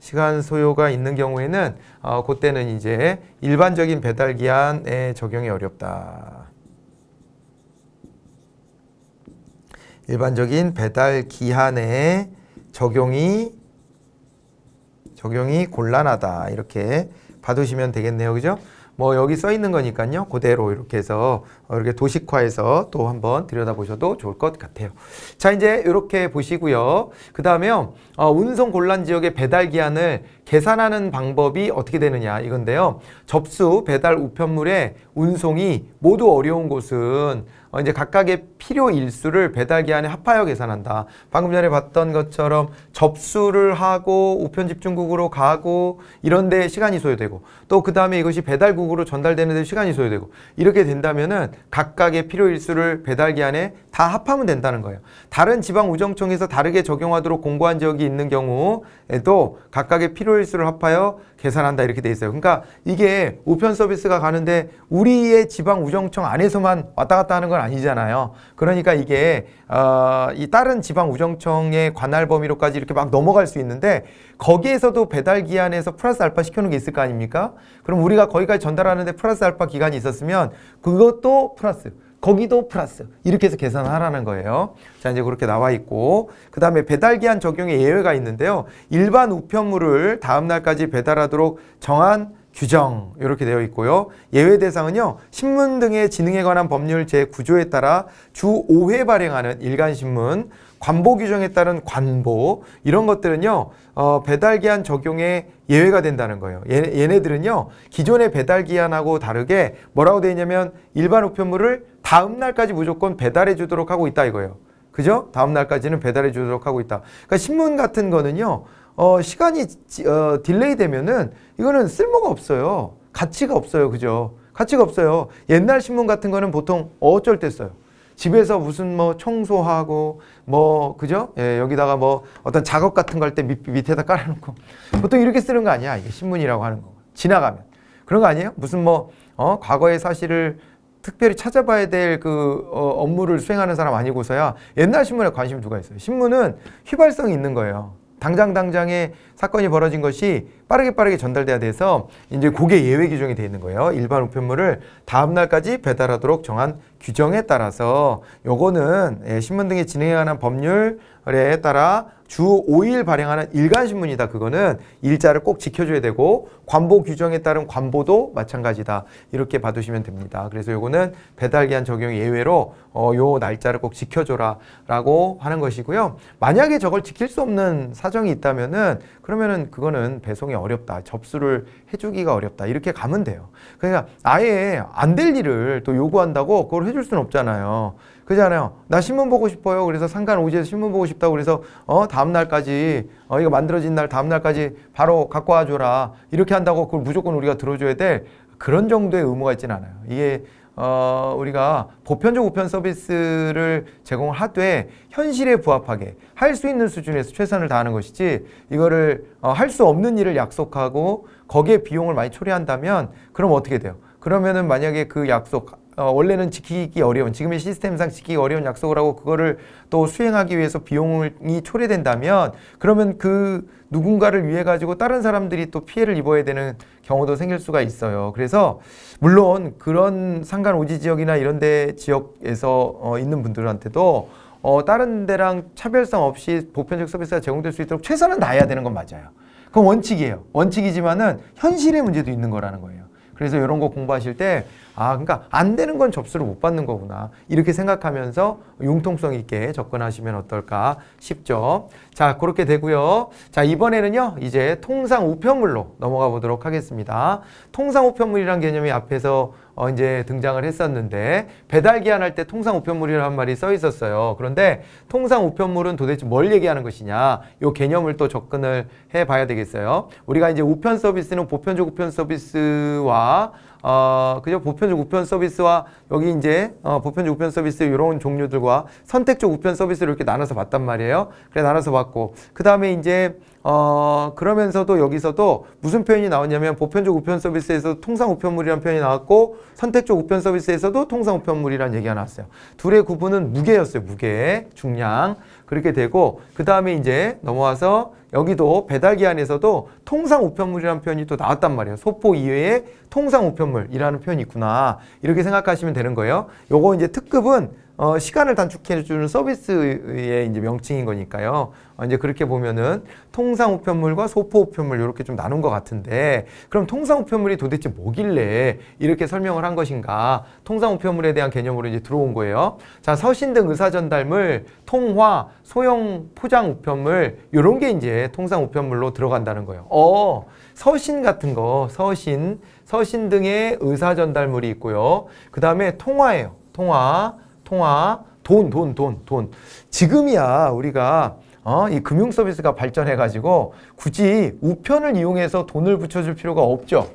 시간 소요가 있는 경우에는 어, 그때는 이제 일반적인 배달 기한에 적용이 어렵다. 일반적인 배달 기한에 적용이 적용이 곤란하다 이렇게 봐두시면 되겠네요 그죠 뭐 여기 써 있는 거니까요 그대로 이렇게 해서 어, 이렇게 도식화해서 또 한번 들여다보셔도 좋을 것 같아요. 자 이제 이렇게 보시고요. 그 다음에 어, 운송 곤란 지역의 배달 기한을 계산하는 방법이 어떻게 되느냐 이건데요. 접수, 배달, 우편물의 운송이 모두 어려운 곳은 어, 이제 각각의 필요 일수를 배달 기한에 합하여 계산한다. 방금 전에 봤던 것처럼 접수를 하고 우편 집중국으로 가고 이런 데 시간이 소요되고 또 그 다음에 이것이 배달국으로 전달되는 데 시간이 소요되고 이렇게 된다면은 각각의 필요일수를 배달기한에 다 합하면 된다는 거예요. 다른 지방우정청에서 다르게 적용하도록 공고한 지역이 있는 경우에도 각각의 필요일수를 합하여 계산한다 이렇게 돼 있어요. 그러니까 이게 우편 서비스가 가는데 우리의 지방 우정청 안에서만 왔다 갔다 하는 건 아니잖아요. 그러니까 이게 어, 이 다른 지방 우정청의 관할 범위로까지 이렇게 막 넘어갈 수 있는데 거기에서도 배달 기한에서 플러스 알파 시켜놓은 게 있을 거 아닙니까? 그럼 우리가 거기까지 전달하는데 플러스 알파 기간이 있었으면 그것도 플러스 거기도 플러스 이렇게 해서 계산하라는 거예요. 자 이제 그렇게 나와 있고 그 다음에 배달기한 적용에 예외가 있는데요. 일반 우편물을 다음 날까지 배달하도록 정한 규정 이렇게 되어 있고요. 예외 대상은요. 신문 등의 지능에 관한 법률 제9조에 따라 주 5회 발행하는 일간신문 관보 규정에 따른 관보 이런 것들은요 어, 배달 기한 적용에 예외가 된다는 거예요. 얘, 네들은요 기존의 배달 기한하고 다르게 뭐라고 돼 있냐면 일반 우편물을 다음 날까지 무조건 배달해 주도록 하고 있다 이거예요. 그죠? 다음 날까지는 배달해 주도록 하고 있다. 그러니까 신문 같은 거는요 어, 시간이 어, 딜레이 되면은 이거는 쓸모가 없어요. 가치가 없어요. 그죠? 가치가 없어요. 옛날 신문 같은 거는 보통 어쩔 때 써요. 집에서 무슨 뭐 청소하고 뭐 그죠? 예, 여기다가 뭐 어떤 작업 같은 걸때 밑에다 깔아놓고 보통 이렇게 쓰는 거 아니야 이게 신문이라고 하는 거 지나가면 그런 거 아니에요? 무슨 뭐 어, 과거의 사실을 특별히 찾아봐야 될그 어, 업무를 수행하는 사람 아니고서야 옛날 신문에 관심 이 누가 있어요? 신문은 휘발성이 있는 거예요. 당장 당장에 사건이 벌어진 것이 빠르게 빠르게 전달돼야 돼서 이제 고게 예외 규정이 되어 있는 거예요. 일반 우편물을 다음 날까지 배달하도록 정한 규정에 따라서 요거는 예, 신문 등의 진행에 관한 법률에 따라 주 5일 발행하는 일간신문이다. 그거는 일자를 꼭 지켜줘야 되고 관보 규정에 따른 관보도 마찬가지다. 이렇게 봐두시면 됩니다. 그래서 요거는 배달기한 적용 예외로 어, 요 날짜를 꼭 지켜줘라 라고 하는 것이고요. 만약에 저걸 지킬 수 없는 사정이 있다면은 그러면은 그거는 배송이 어렵다. 접수를 해주기가 어렵다. 이렇게 가면 돼요. 그러니까 아예 안 될 일을 또 요구한다고 그걸 해줄 수는 없잖아요. 그잖아요. 나 신문 보고 싶어요. 그래서 상간 오지에서 신문 보고 싶다고 그래서 어 다음 날까지 어 이거 만들어진 날 다음 날까지 바로 갖고 와줘라 이렇게 한다고 그걸 무조건 우리가 들어줘야 될 그런 정도의 의무가 있지 않아요. 이게 어, 우리가 보편적 우편 서비스를 제공을 하되 현실에 부합하게 할 수 있는 수준에서 최선을 다하는 것이지 이거를 어, 할 수 없는 일을 약속하고 거기에 비용을 많이 초래한다면 그럼 어떻게 돼요? 그러면은 만약에 그 약속 어, 원래는 지키기 어려운 지금의 시스템상 지키기 어려운 약속을 하고 그거를 또 수행하기 위해서 비용이 초래된다면 그러면 그 누군가를 위해 가지고 다른 사람들이 또 피해를 입어야 되는 경우도 생길 수가 있어요. 그래서 물론 그런 상간 오지 지역이나 이런 데 지역에서 어, 있는 분들한테도 어, 다른 데랑 차별성 없이 보편적 서비스가 제공될 수 있도록 최선을 다해야 되는 건 맞아요. 그건 원칙이에요. 원칙이지만은 현실의 문제도 있는 거라는 거예요. 그래서 이런 거 공부하실 때 아, 그러니까 안 되는 건 접수를 못 받는 거구나. 이렇게 생각하면서 융통성 있게 접근하시면 어떨까 싶죠. 자, 그렇게 되고요. 자, 이번에는요. 이제 통상 우편물로 넘어가 보도록 하겠습니다. 통상 우편물이란 개념이 앞에서 어 이제 등장을 했었는데 배달 기한할 때 통상 우편물이라는 말이 써 있었어요. 그런데 통상 우편물은 도대체 뭘 얘기하는 것이냐 요 개념을 또 접근을 해봐야 되겠어요. 우리가 이제 우편 서비스는 보편적 우편 서비스와 어, 그죠? 보편적 우편 서비스와 여기 이제 어, 보편적 우편 서비스 이런 종류들과 선택적 우편 서비스를 이렇게 나눠서 봤단 말이에요. 그래 나눠서 봤고 그 다음에 이제 어, 그러면서도 여기서도 무슨 표현이 나왔냐면 보편적 우편 서비스에서 통상 우편물이라는 표현이 나왔고 선택적 우편 서비스에서도 통상 우편물이라는 얘기가 나왔어요. 둘의 구분은 무게였어요. 무게, 중량. 그렇게 되고 그 다음에 이제 넘어와서 여기도 배달기한에서도 통상 우편물이라는 표현이 또 나왔단 말이에요. 소포 이외에 통상 우편물이라는 표현이 있구나. 이렇게 생각하시면 되는 거예요. 요거 이제 특급은 어, 시간을 단축해주는 서비스의 이제 명칭인 거니까요. 어, 이제 그렇게 보면은 통상 우편물과 소포 우편물 이렇게 좀 나눈 것 같은데 그럼 통상 우편물이 도대체 뭐길래 이렇게 설명을 한 것인가? 통상 우편물에 대한 개념으로 이제 들어온 거예요. 자 서신 등 의사 전달물, 통화, 소형 포장 우편물 이런 게 이제 통상 우편물로 들어간다는 거예요. 어 서신 같은 거, 서신, 서신 등의 의사 전달물이 있고요. 그 다음에 통화예요. 통화. 통화, 돈, 돈, 돈, 돈. 지금이야 우리가 어, 이 금융 서비스가 발전해가지고 굳이 우편을 이용해서 돈을 붙여줄 필요가 없죠.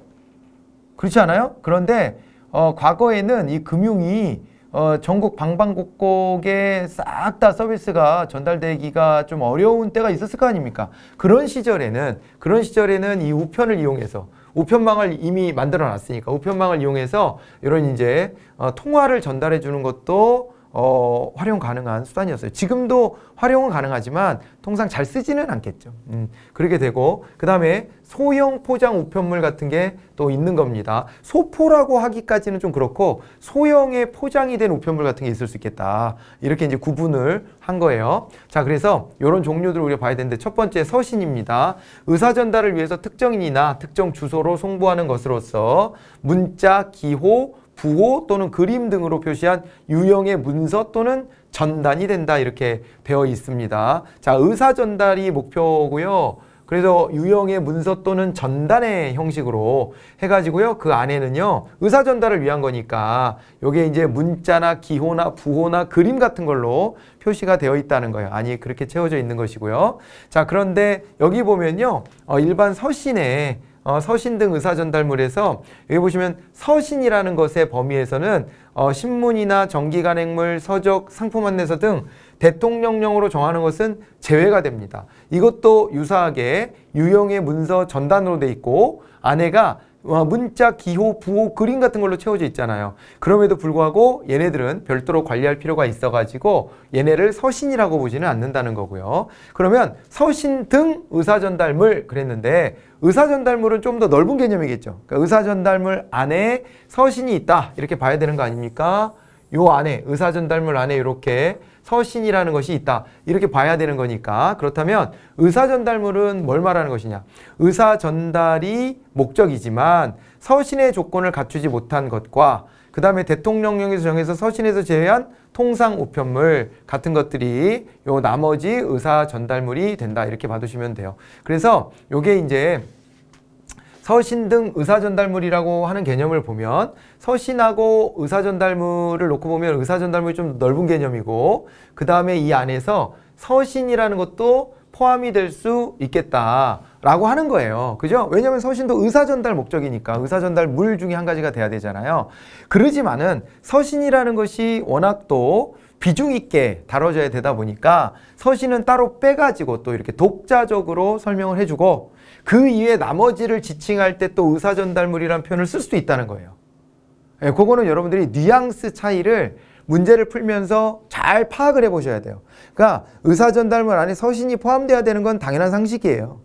그렇지 않아요? 그런데 어, 과거에는 이 금융이 어, 전국 방방곡곡에 싹 다 서비스가 전달되기가 좀 어려운 때가 있었을 거 아닙니까? 그런 시절에는 그런 시절에는 이 우편을 이용해서 우편망을 이미 만들어 놨으니까 우편망을 이용해서 이런 이제 어, 통화를 전달해 주는 것도 어, 활용 가능한 수단이었어요. 지금도 활용은 가능하지만 통상 잘 쓰지는 않겠죠. 음, 그렇게 되고 그 다음에 소형 포장 우편물 같은 게 또 있는 겁니다. 소포라고 하기까지는 좀 그렇고 소형의 포장이 된 우편물 같은 게 있을 수 있겠다. 이렇게 이제 구분을 한 거예요. 자 그래서 이런 종류들을 우리가 봐야 되는데 첫 번째 서신입니다. 의사 전달을 위해서 특정인이나 특정 주소로 송부하는 것으로서 문자, 기호, 부호 또는 그림 등으로 표시한 유형의 문서 또는 전단이 된다 이렇게 되어 있습니다. 자, 의사 전달이 목표고요. 그래서 유형의 문서 또는 전단의 형식으로 해가지고요. 그 안에는요. 의사 전달을 위한 거니까 요게 이제 문자나 기호나 부호나 그림 같은 걸로 표시가 되어 있다는 거예요. 아니 그렇게 채워져 있는 것이고요. 자 그런데 여기 보면요. 어, 일반 서신에 어, 서신 등 의사전달물에서 여기 보시면 서신이라는 것의 범위에서는 어, 신문이나 정기간 행물, 서적, 상품 안내서 등 대통령령으로 정하는 것은 제외가 됩니다. 이것도 유사하게 유형의 문서 전단으로 돼 있고 안에가 문자, 기호, 부호, 그림 같은 걸로 채워져 있잖아요. 그럼에도 불구하고 얘네들은 별도로 관리할 필요가 있어가지고 얘네를 서신이라고 보지는 않는다는 거고요. 그러면 서신 등 의사전달물 그랬는데 의사전달물은 좀 더 넓은 개념이겠죠. 그러니까 의사전달물 안에 서신이 있다 이렇게 봐야 되는 거 아닙니까? 요 안에 의사전달물 안에 이렇게 서신이라는 것이 있다. 이렇게 봐야 되는 거니까 그렇다면 의사전달물은 뭘 말하는 것이냐. 의사전달이 목적이지만 서신의 조건을 갖추지 못한 것과 그 다음에 대통령령에서 정해서 서신에서 제외한 통상 우편물 같은 것들이 요 나머지 의사전달물이 된다. 이렇게 봐두시면 돼요. 그래서 요게 이제 서신 등 의사전달물이라고 하는 개념을 보면 서신하고 의사전달물을 놓고 보면 의사전달물이 좀 넓은 개념이고 그 다음에 이 안에서 서신이라는 것도 포함이 될 수 있겠다라고 하는 거예요. 그죠? 왜냐하면 서신도 의사전달 목적이니까 의사전달물 중에 한 가지가 돼야 되잖아요. 그러지만은 서신이라는 것이 워낙 또 비중 있게 다뤄져야 되다 보니까 서신은 따로 빼가지고 또 이렇게 독자적으로 설명을 해주고 그 이외 나머지를 지칭할 때 또 의사전달물이라는 표현을 쓸 수도 있다는 거예요. 예, 그거는 여러분들이 뉘앙스 차이를 문제를 풀면서 잘 파악을 해보셔야 돼요. 그러니까 의사전달물 안에 서신이 포함되어야 되는 건 당연한 상식이에요.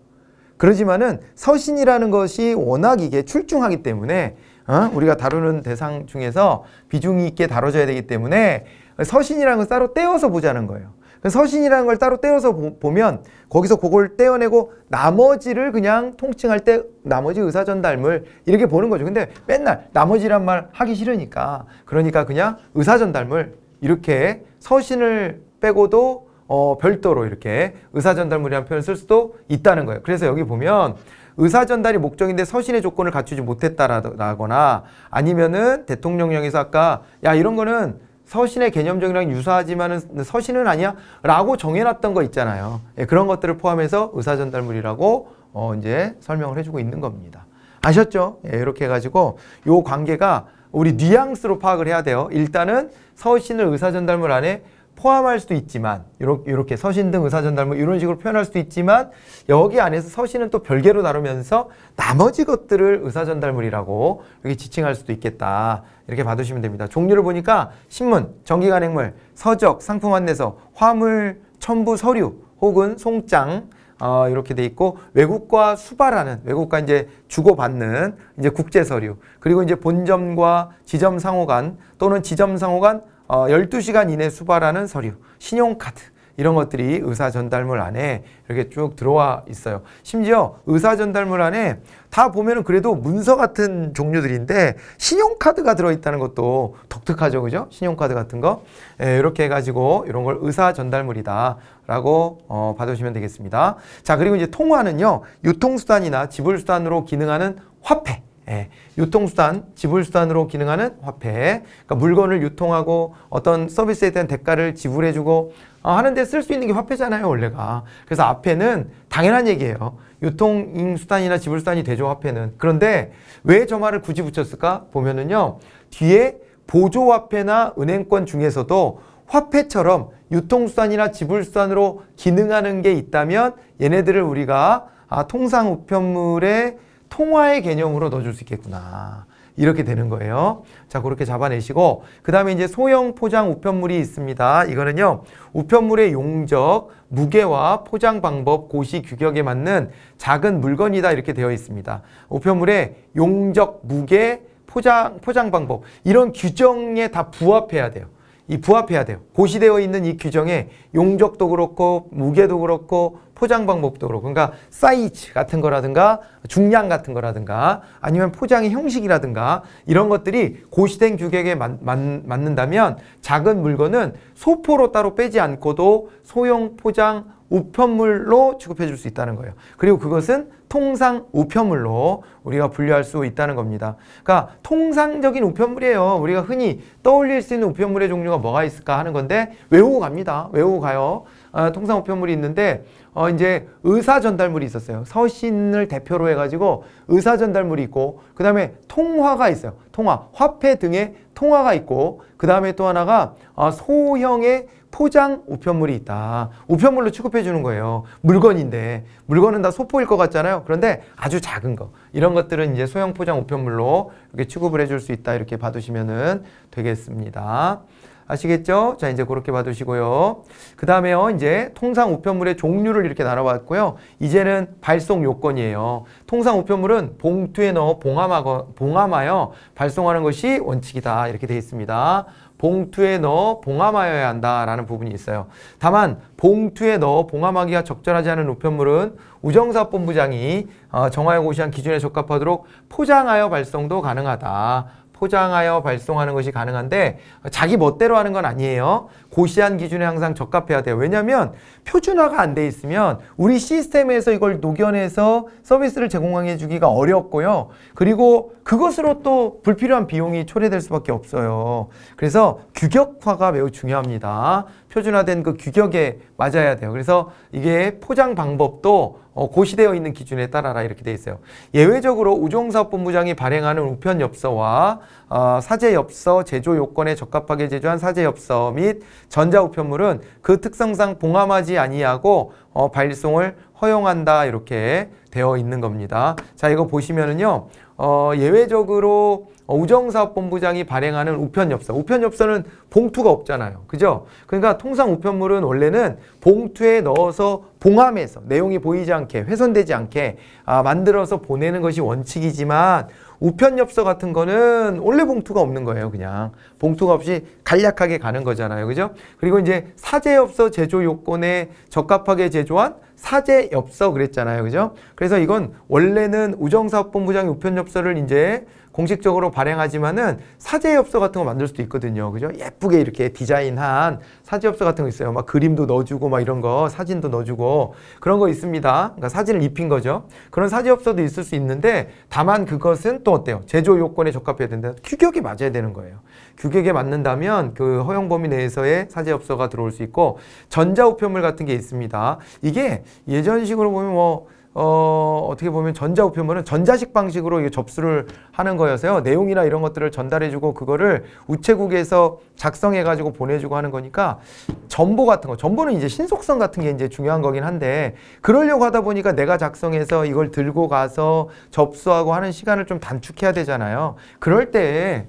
그러지만은 서신이라는 것이 워낙 이게 출중하기 때문에 어? 우리가 다루는 대상 중에서 비중 있게 다뤄져야 되기 때문에 서신이라는 걸 따로 떼어서 보자는 거예요. 그 서신이라는 걸 따로 떼어서 보, 면 거기서 그걸 떼어내고 나머지를 그냥 통칭할 때 나머지 의사전달물 이렇게 보는 거죠. 근데 맨날 나머지란 말 하기 싫으니까 그러니까 그냥 의사전달물 이렇게 서신을 빼고도 어, 별도로 이렇게 의사전달물이라는 표현을 쓸 수도 있다는 거예요. 그래서 여기 보면 의사전달이 목적인데 서신의 조건을 갖추지 못했다라거나 아니면은 대통령령에서 아까 야 이런 거는 서신의 개념적이랑 유사하지만은 서신은 아니야 라고 정해놨던 거 있잖아요. 예, 그런 것들을 포함해서 의사전달물이라고 어, 이제 설명을 해주고 있는 겁니다. 아셨죠? 예, 이렇게 해가지고 요 관계가 우리 뉘앙스로 파악을 해야 돼요. 일단은 서신을 의사전달물 안에 포함할 수도 있지만 이렇게 서신 등 의사전달 뭐 이런 식으로 표현할 수도 있지만 여기 안에서 서신은 또 별개로 다루면서 나머지 것들을 의사전달물이라고 여기 지칭할 수도 있겠다 이렇게 봐두시면 됩니다. 종류를 보니까 신문, 정기간행물, 서적, 상품 안내서, 화물, 첨부, 서류 혹은 송장 어, 이렇게 돼 있고 외국과 수발하는 외국과 이제 주고받는 이제 국제 서류 그리고 이제 본점과 지점 상호간 또는 지점 상호간 어, 12시간 이내 수발하는 서류, 신용카드 이런 것들이 의사 전달물 안에 이렇게 쭉 들어와 있어요. 심지어 의사 전달물 안에 다 보면은 그래도 문서 같은 종류들인데 신용카드가 들어있다는 것도 독특하죠. 그죠? 신용카드 같은 거. 예, 이렇게 해가지고 이런 걸 의사 전달물이다. 라고 어, 봐주시면 되겠습니다. 자 그리고 이제 통화는요. 유통수단이나 지불수단으로 기능하는 화폐. 예, 유통수단, 지불수단으로 기능하는 화폐. 그러니까 물건을 유통하고 어떤 서비스에 대한 대가를 지불해주고 어, 하는데 쓸 수 있는 게 화폐잖아요, 원래가. 그래서 앞에는 당연한 얘기예요. 유통수단이나 지불수단이 되죠, 화폐는. 그런데 왜 저 말을 굳이 붙였을까? 보면은요, 뒤에 보조화폐나 은행권 중에서도 화폐처럼 유통수단이나 지불수단으로 기능하는 게 있다면 얘네들을 우리가 아, 통상우편물의 통화의 개념으로 넣어줄 수 있겠구나. 이렇게 되는 거예요. 자, 그렇게 잡아내시고 그 다음에 이제 소형 포장 우편물이 있습니다. 이거는요. 우편물의 용적, 무게와 포장 방법, 고시 규격에 맞는 작은 물건이다 이렇게 되어 있습니다. 우편물의 용적, 무게, 포장, 포장 방법 이런 규정에 다 부합해야 돼요. 이 부합해야 돼요. 고시되어 있는 이 규정에 용적도 그렇고 무게도 그렇고 포장 방법도 그렇고 그러니까 사이즈 같은 거라든가 중량 같은 거라든가 아니면 포장의 형식이라든가 이런 것들이 고시된 규격에 맞, 맞는다면 작은 물건은 소포로 따로 빼지 않고도 소형 포장 우편물로 취급해 줄 수 있다는 거예요. 그리고 그것은 통상 우편물로 우리가 분류할 수 있다는 겁니다. 그러니까 통상적인 우편물이에요. 우리가 흔히 떠올릴 수 있는 우편물의 종류가 뭐가 있을까 하는 건데 외우고 갑니다. 외우고 가요. 아, 통상 우편물이 있는데 어 이제 의사 전달물이 있었어요. 서신을 대표로 해가지고 의사 전달물이 있고 그 다음에 통화가 있어요. 통화, 화폐 등의 통화가 있고 그 다음에 또 하나가 어, 소형의 포장 우편물이 있다. 우편물로 취급해 주는 거예요. 물건인데 물건은 다 소포일 것 같잖아요. 그런데 아주 작은 거 이런 것들은 이제 소형 포장 우편물로 이렇게 취급을 해줄 수 있다 이렇게 봐두시면 되겠습니다. 아시겠죠? 자, 이제 그렇게 봐두시고요. 그 다음에요. 이제 통상 우편물의 종류를 이렇게 나눠봤고요. 이제는 발송 요건이에요. 통상 우편물은 봉투에 넣어 봉함하거, 봉함하여 발송하는 것이 원칙이다. 이렇게 되어 있습니다. 봉투에 넣어 봉함하여야 한다라는 부분이 있어요. 다만 봉투에 넣어 봉함하기가 적절하지 않은 우편물은 우정사본부장이 어, 정하여 고시한 기준에 적합하도록 포장하여 발송도 가능하다. 포장하여 발송하는 것이 가능한데 자기 멋대로 하는 건 아니에요. 고시한 기준에 항상 적합해야 돼요. 왜냐하면 표준화가 안 돼 있으면 우리 시스템에서 이걸 녹여내서 서비스를 제공해 주기가 어렵고요. 그리고 그것으로 또 불필요한 비용이 초래될 수밖에 없어요. 그래서 규격화가 매우 중요합니다. 표준화된 그 규격에 맞아야 돼요. 그래서 이게 포장 방법도 어, 고시되어 있는 기준에 따라라 이렇게 돼 있어요. 예외적으로 우종사업본부장이 발행하는 우편엽서와 어, 사제엽서 제조 요건에 적합하게 제조한 사제엽서 및 전자우편물은 그 특성상 봉함하지 아니하고 어, 발송을 허용한다 이렇게 되어 있는 겁니다. 자 이거 보시면은요 어, 예외적으로 어, 우정사업본부장이 발행하는 우편엽서. 우편엽서는 봉투가 없잖아요. 그죠? 그러니까 통상 우편물은 원래는 봉투에 넣어서 봉함해서 내용이 보이지 않게 훼손되지 않게 아, 만들어서 보내는 것이 원칙이지만 우편엽서 같은 거는 원래 봉투가 없는 거예요. 그냥 봉투가 없이 간략하게 가는 거잖아요. 그죠? 그리고 이제 사제엽서 제조 요건에 적합하게 제조한 사제 엽서 그랬잖아요. 그죠? 그래서 이건 원래는 우정사업본부장이 우편엽서를 이제 공식적으로 발행하지만은 사제엽서 같은 거 만들 수도 있거든요. 그죠? 예쁘게 이렇게 디자인한 사제엽서 같은 거 있어요. 막 그림도 넣어주고 막 이런 거 사진도 넣어주고 그런 거 있습니다. 그러니까 사진을 입힌 거죠. 그런 사제엽서도 있을 수 있는데 다만 그것은 또 어때요? 제조 요건에 적합해야 된다. 규격에 맞아야 되는 거예요. 규격에 맞는다면 그 허용 범위 내에서의 사제엽서가 들어올 수 있고 전자우편물 같은 게 있습니다. 이게 예전식으로 보면 뭐 어, 어떻게 보면 전자우편물은 전자식 방식으로 접수를 하는 거여서요. 내용이나 이런 것들을 전달해주고 그거를 우체국에서 작성해가지고 보내주고 하는 거니까 전보 같은 거, 전보는 이제 신속성 같은 게 이제 중요한 거긴 한데 그러려고 하다 보니까 내가 작성해서 이걸 들고 가서 접수하고 하는 시간을 좀 단축해야 되잖아요. 그럴 때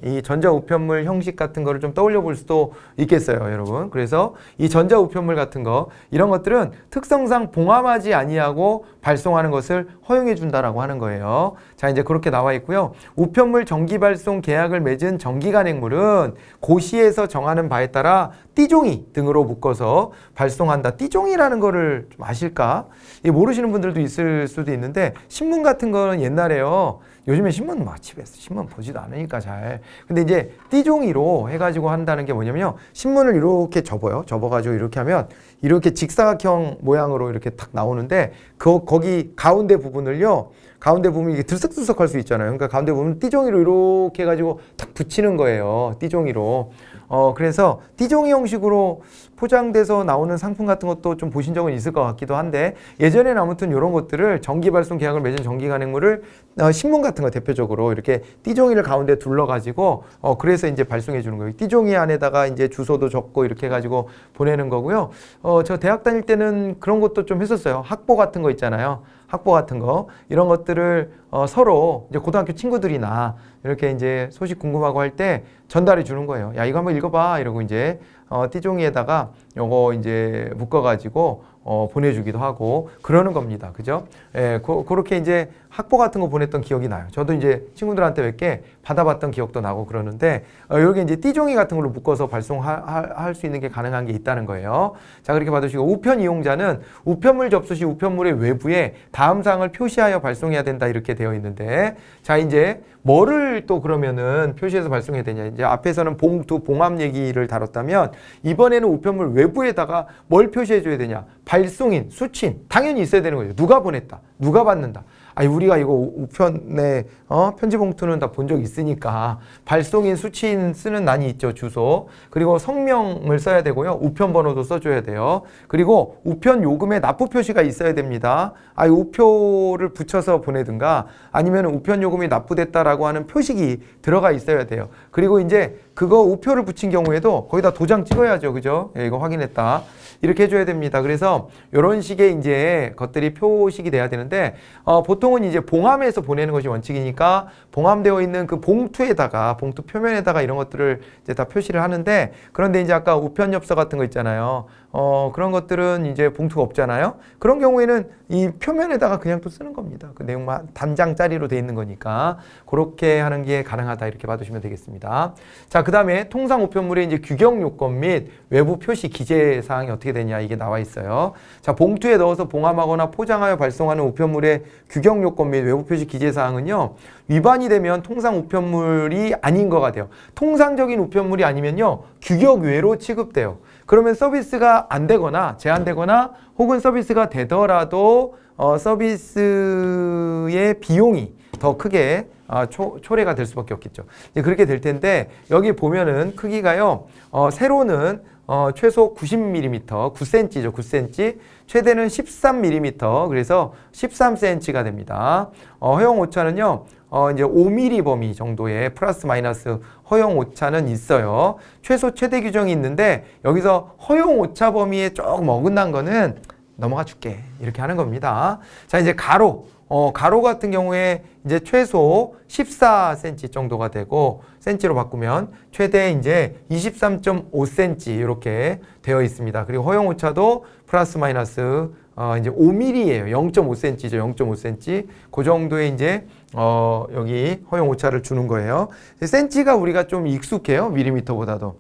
이 전자우편물 형식 같은 거를 좀 떠올려 볼 수도 있겠어요, 여러분. 그래서 이 전자우편물 같은 거, 이런 것들은 특성상 봉함하지 아니하고 발송 이용하는 것을 허용해 준다라고 하는 거예요. 자 이제 그렇게 나와 있고요. 우편물 정기 발송 계약을 맺은 정기간행물은 고시에서 정하는 바에 따라 띠종이 등으로 묶어서 발송한다. 띠종이라는 거를 좀 아실까? 모르시는 분들도 있을 수도 있는데 신문 같은 거는 옛날에요. 요즘에 신문 막 집에서 신문 보지도 않으니까 잘. 근데 이제 띠종이로 해가지고 한다는 게 뭐냐면요. 신문을 이렇게 접어요. 접어가지고 이렇게 하면 이렇게 직사각형 모양으로 이렇게 탁 나오는데 그 거기 가운데 부분을요. 가운데 부분이 이게 들썩들썩할 수 있잖아요. 그러니까 가운데 부분 띠종이로 이렇게 해가지고 탁 붙이는 거예요. 띠종이로. 어 그래서 띠종이 형식으로 포장돼서 나오는 상품 같은 것도 좀 보신 적은 있을 것 같기도 한데 예전에는 아무튼 이런 것들을 정기 발송 계약을 맺은 정기 간행물을 어, 신문 같은 거 대표적으로 이렇게 띠종이를 가운데 둘러가지고 어, 그래서 이제 발송해 주는 거예요. 띠종이 안에다가 이제 주소도 적고 이렇게 해가지고 보내는 거고요. 어, 저 대학 다닐 때는 그런 것도 좀 했었어요. 학보 같은 거 있잖아요. 학보 같은 거 이런 것들을 어, 서로 이제 고등학교 친구들이나 이렇게 이제 소식 궁금하고 할 때 전달해 주는 거예요. 야 이거 한번 읽어봐 이러고 이제 어, 띠종이에다가 요거 이제 묶어가지고 어, 보내주기도 하고 그러는 겁니다. 그죠? 예, 고, 그렇게 이제 학보 같은 거 보냈던 기억이 나요. 저도 이제 친구들한테 몇 개 받아봤던 기억도 나고 그러는데 어, 이렇게 이제 띠종이 같은 걸로 묶어서 발송할 수 있는 게 가능한 게 있다는 거예요. 자 그렇게 받으시고 우편 이용자는 우편물 접수 시 우편물의 외부에 다음 사항을 표시하여 발송해야 된다 이렇게 되어 있는데 자 이제 뭐를 또 그러면은 표시해서 발송해야 되냐 이제 앞에서는 봉투 봉합 얘기를 다뤘다면 이번에는 우편물 외부에다가 뭘 표시해줘야 되냐 발송인 수취인 당연히 있어야 되는 거예요. 누가 보냈다 누가 받는다 아니 우리가 이거 우편에 어? 편지 봉투는 다 본 적 있으니까 발송인 수치인 쓰는 난이 있죠 주소 그리고 성명을 써야 되고요 우편 번호도 써줘야 돼요 그리고 우편 요금에 납부 표시가 있어야 됩니다 아니 우표를 붙여서 보내든가 아니면 우편 요금이 납부됐다라고 하는 표식이 들어가 있어야 돼요 그리고 이제 그거 우표를 붙인 경우에도 거기다 도장 찍어야죠. 그죠? 예, 이거 확인했다. 이렇게 해줘야 됩니다. 그래서 이런 식의 이제 것들이 표식이 돼야 되는데 어, 보통은 이제 봉함에서 보내는 것이 원칙이니까 봉함되어 있는 그 봉투에다가 봉투 표면에다가 이런 것들을 이제 다 표시를 하는데 그런데 이제 아까 우편엽서 같은 거 있잖아요. 어, 그런 것들은 이제 봉투가 없잖아요. 그런 경우에는 이 표면에다가 그냥 또 쓰는 겁니다. 그 내용만 단장짜리로 돼 있는 거니까 그렇게 하는 게 가능하다 이렇게 봐주시면 되겠습니다. 자, 그 다음에 통상 우편물의 이제 규격 요건 및 외부 표시 기재 사항이 어떻게 되냐 이게 나와 있어요. 자, 봉투에 넣어서 봉함하거나 포장하여 발송하는 우편물의 규격 요건 및 외부 표시 기재 사항은요. 위반이 되면 통상 우편물이 아닌 거가 돼요. 통상적인 우편물이 아니면요. 규격 외로 취급돼요. 그러면 서비스가 안 되거나 제한되거나 혹은 서비스가 되더라도 어, 서비스의 비용이 더 크게 아, 초, 초래가 될 수밖에 없겠죠. 이제 그렇게 될 텐데 여기 보면은 크기가요. 어, 세로는 어, 최소 90mm, 9cm죠. 9cm. 최대는 13mm. 그래서 13cm가 됩니다. 어, 허용 오차는요. 어, 이제 5mm 범위 정도의 플러스 마이너스 허용 오차는 있어요. 최소 최대 규정이 있는데 여기서 허용 오차 범위에 조금 어긋난 거는 넘어가 줄게. 이렇게 하는 겁니다. 자, 이제 가로. 어, 가로 같은 경우에 이제 최소 14cm 정도가 되고 센치로 바꾸면 최대 이제 23.5cm 이렇게 되어 있습니다. 그리고 허용 오차도 플러스 마이너스 어, 이제 5mm예요. 0.5cm죠. 0.5cm. 그 정도의 이제 어, 여기 허용 오차를 주는 거예요. 센치가 우리가 좀 익숙해요. 밀리미터보다도.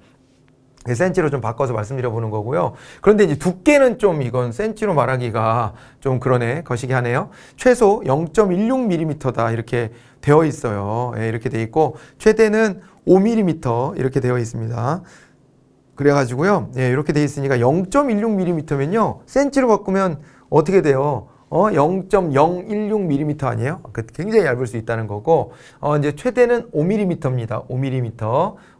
센치로 좀 바꿔서 말씀드려 보는 거고요. 그런데 이제 두께는 좀 이건 센치로 말하기가 좀 그러네. 거시기 하네요. 최소 0.16mm다 이렇게 되어 있어요. 예, 이렇게 돼 있고 최대는 5mm 이렇게 되어 있습니다. 그래가지고요. 예, 이렇게 돼 있으니까 0.16mm면요. 센치로 바꾸면 어떻게 돼요? 어, 0.016mm 아니에요? 그 굉장히 얇을 수 있다는 거고, 어, 이제 최대는 5mm입니다. 5mm.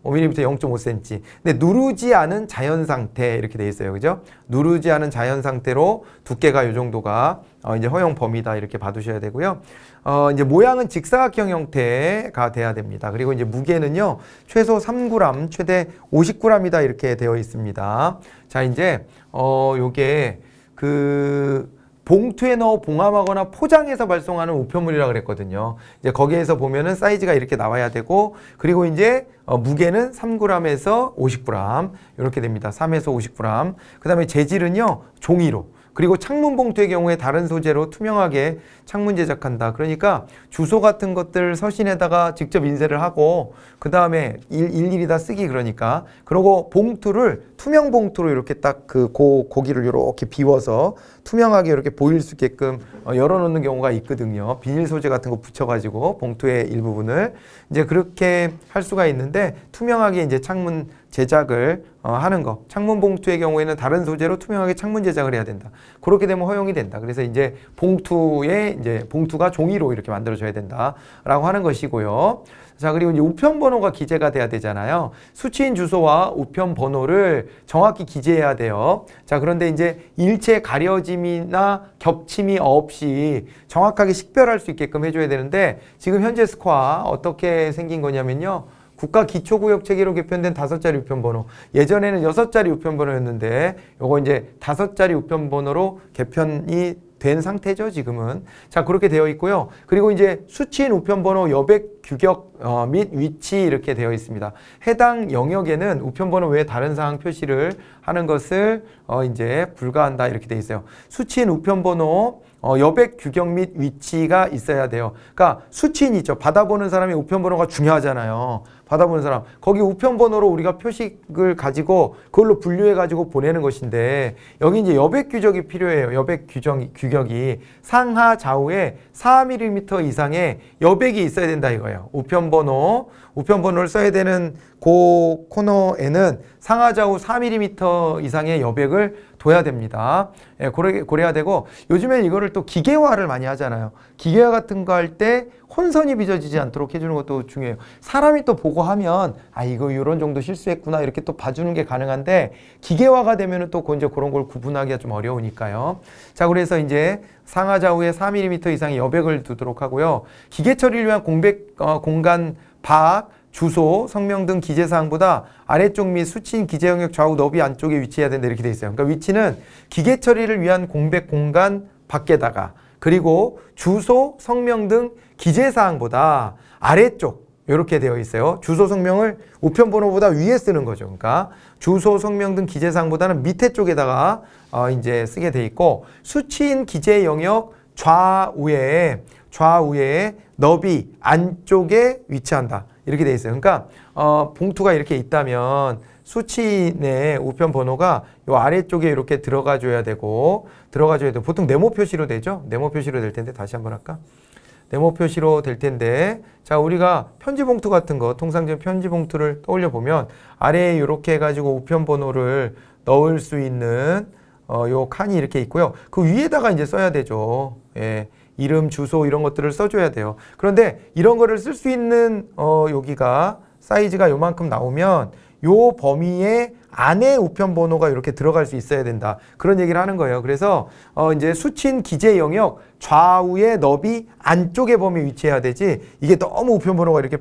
5mm 0.5cm. 근데 누르지 않은 자연 상태 이렇게 돼 있어요. 그죠? 누르지 않은 자연 상태로 두께가 이 정도가 어, 이제 허용 범위다 이렇게 봐두셔야 되고요. 어, 이제 모양은 직사각형 형태가 돼야 됩니다. 그리고 이제 무게는요, 최소 3g, 최대 50g이다 이렇게 되어 있습니다. 자, 이제, 어, 요게 그, 봉투에 넣어 봉함하거나 포장해서 발송하는 우편물이라 고 그랬거든요. 이제 거기에서 보면은 사이즈가 이렇게 나와야 되고 그리고 이제 어, 무게는 3g에서 50g 이렇게 됩니다. 3에서 50g. 그다음에 재질은요. 종이로 그리고 창문 봉투의 경우에 다른 소재로 투명하게 창문 제작한다. 그러니까 주소 같은 것들 서신에다가 직접 인쇄를 하고 그 다음에 일일이 다 쓰기 그러니까 그러고 봉투를 투명 봉투로 이렇게 딱그 고기를 이렇게 비워서 투명하게 이렇게 보일 수 있게끔 어, 열어놓는 경우가 있거든요. 비닐 소재 같은 거 붙여가지고 봉투의 일부분을 이제 그렇게 할 수가 있는데 투명하게 이제 창문 제작을 어, 하는 거. 창문 봉투의 경우에는 다른 소재로 투명하게 창문 제작을 해야 된다. 그렇게 되면 허용이 된다. 그래서 이제 봉투에 이제 봉투가 종이로 이렇게 만들어져야 된다라고 하는 것이고요. 자, 그리고 이제 우편 번호가 기재가 돼야 되잖아요. 수취인 주소와 우편 번호를 정확히 기재해야 돼요. 자, 그런데 이제 일체 가려짐이나 겹침이 없이 정확하게 식별할 수 있게끔 해줘야 되는데 지금 현재 스코어 어떻게 생긴 거냐면요. 국가기초구역체계로 개편된 다섯 자리 우편번호 예전에는 여섯 자리 우편번호였는데 요거 이제 다섯 자리 우편번호로 개편이 된 상태죠 지금은 자 그렇게 되어 있고요 그리고 이제 수치인 우편번호 여백 규격 어, 및 위치 이렇게 되어 있습니다 해당 영역에는 우편번호 외에 다른 사항 표시를 하는 것을 어, 이제 불가한다 이렇게 되어 있어요 수치인 우편번호 어, 여백 규격 및 위치가 있어야 돼요. 그러니까 수치인 있죠. 받아보는 사람이 우편번호가 중요하잖아요. 받아보는 사람. 거기 우편번호로 우리가 표식을 가지고 그걸로 분류해가지고 보내는 것인데 여기 이제 여백 규정이 필요해요. 여백 규정, 규격이. 상하 좌우에 4mm 이상의 여백이 있어야 된다 이거예요. 우편번호, 우편번호를 써야 되는 그 코너에는 상하 좌우 4mm 이상의 여백을 둬야 됩니다. 예, 고려, 고려해야 되고 요즘엔 이거를 또 기계화를 많이 하잖아요. 기계화 같은 거 할 때 혼선이 빚어지지 않도록 해주는 것도 중요해요. 사람이 또 보고 하면 아 이거 이런 정도 실수했구나 이렇게 또 봐주는 게 가능한데 기계화가 되면또 이제 그런 걸 구분하기가 좀 어려우니까요. 자 그래서 이제 상하 좌우에 4mm 이상의 여백을 두도록 하고요. 기계 처리를 위한 공백 어, 공간 파 주소, 성명 등 기재사항보다 아래쪽 및 수치인 기재 영역 좌우 너비 안쪽에 위치해야 된다 이렇게 돼 있어요. 그러니까 위치는 기계 처리를 위한 공백 공간 밖에다가 그리고 주소, 성명 등 기재사항보다 아래쪽 이렇게 되어 있어요. 주소 성명을 우편 번호보다 위에 쓰는 거죠. 그러니까 주소 성명 등 기재사항보다는 밑에 쪽에다가 어 이제 쓰게 돼 있고 수치인 기재 영역 좌우에 좌우에 너비 안쪽에 위치한다. 이렇게 돼 있어요. 그러니까 어, 봉투가 이렇게 있다면 수치인 우편 번호가 이 아래쪽에 이렇게 들어가 줘야 되고 들어가 줘야 되고 보통 네모 표시로 되죠. 네모 표시로 될 텐데 다시 한번 할까? 네모 표시로 될 텐데 자 우리가 편지 봉투 같은 거 통상적 편지 봉투를 떠올려 보면 아래에 이렇게 해가지고 우편 번호를 넣을 수 있는 어, 요 칸이 이렇게 있고요. 그 위에다가 이제 써야 되죠. 예. 이름, 주소 이런 것들을 써줘야 돼요. 그런데 이런 거를 쓸 수 있는 어, 여기가 사이즈가 요만큼 나오면 요 범위에 안에 우편 번호가 이렇게 들어갈 수 있어야 된다. 그런 얘기를 하는 거예요. 그래서 어 이제 수친 기재 영역 좌우의 너비 안쪽에 범위 위치해야 되지 이게 너무 우편 번호가 이렇게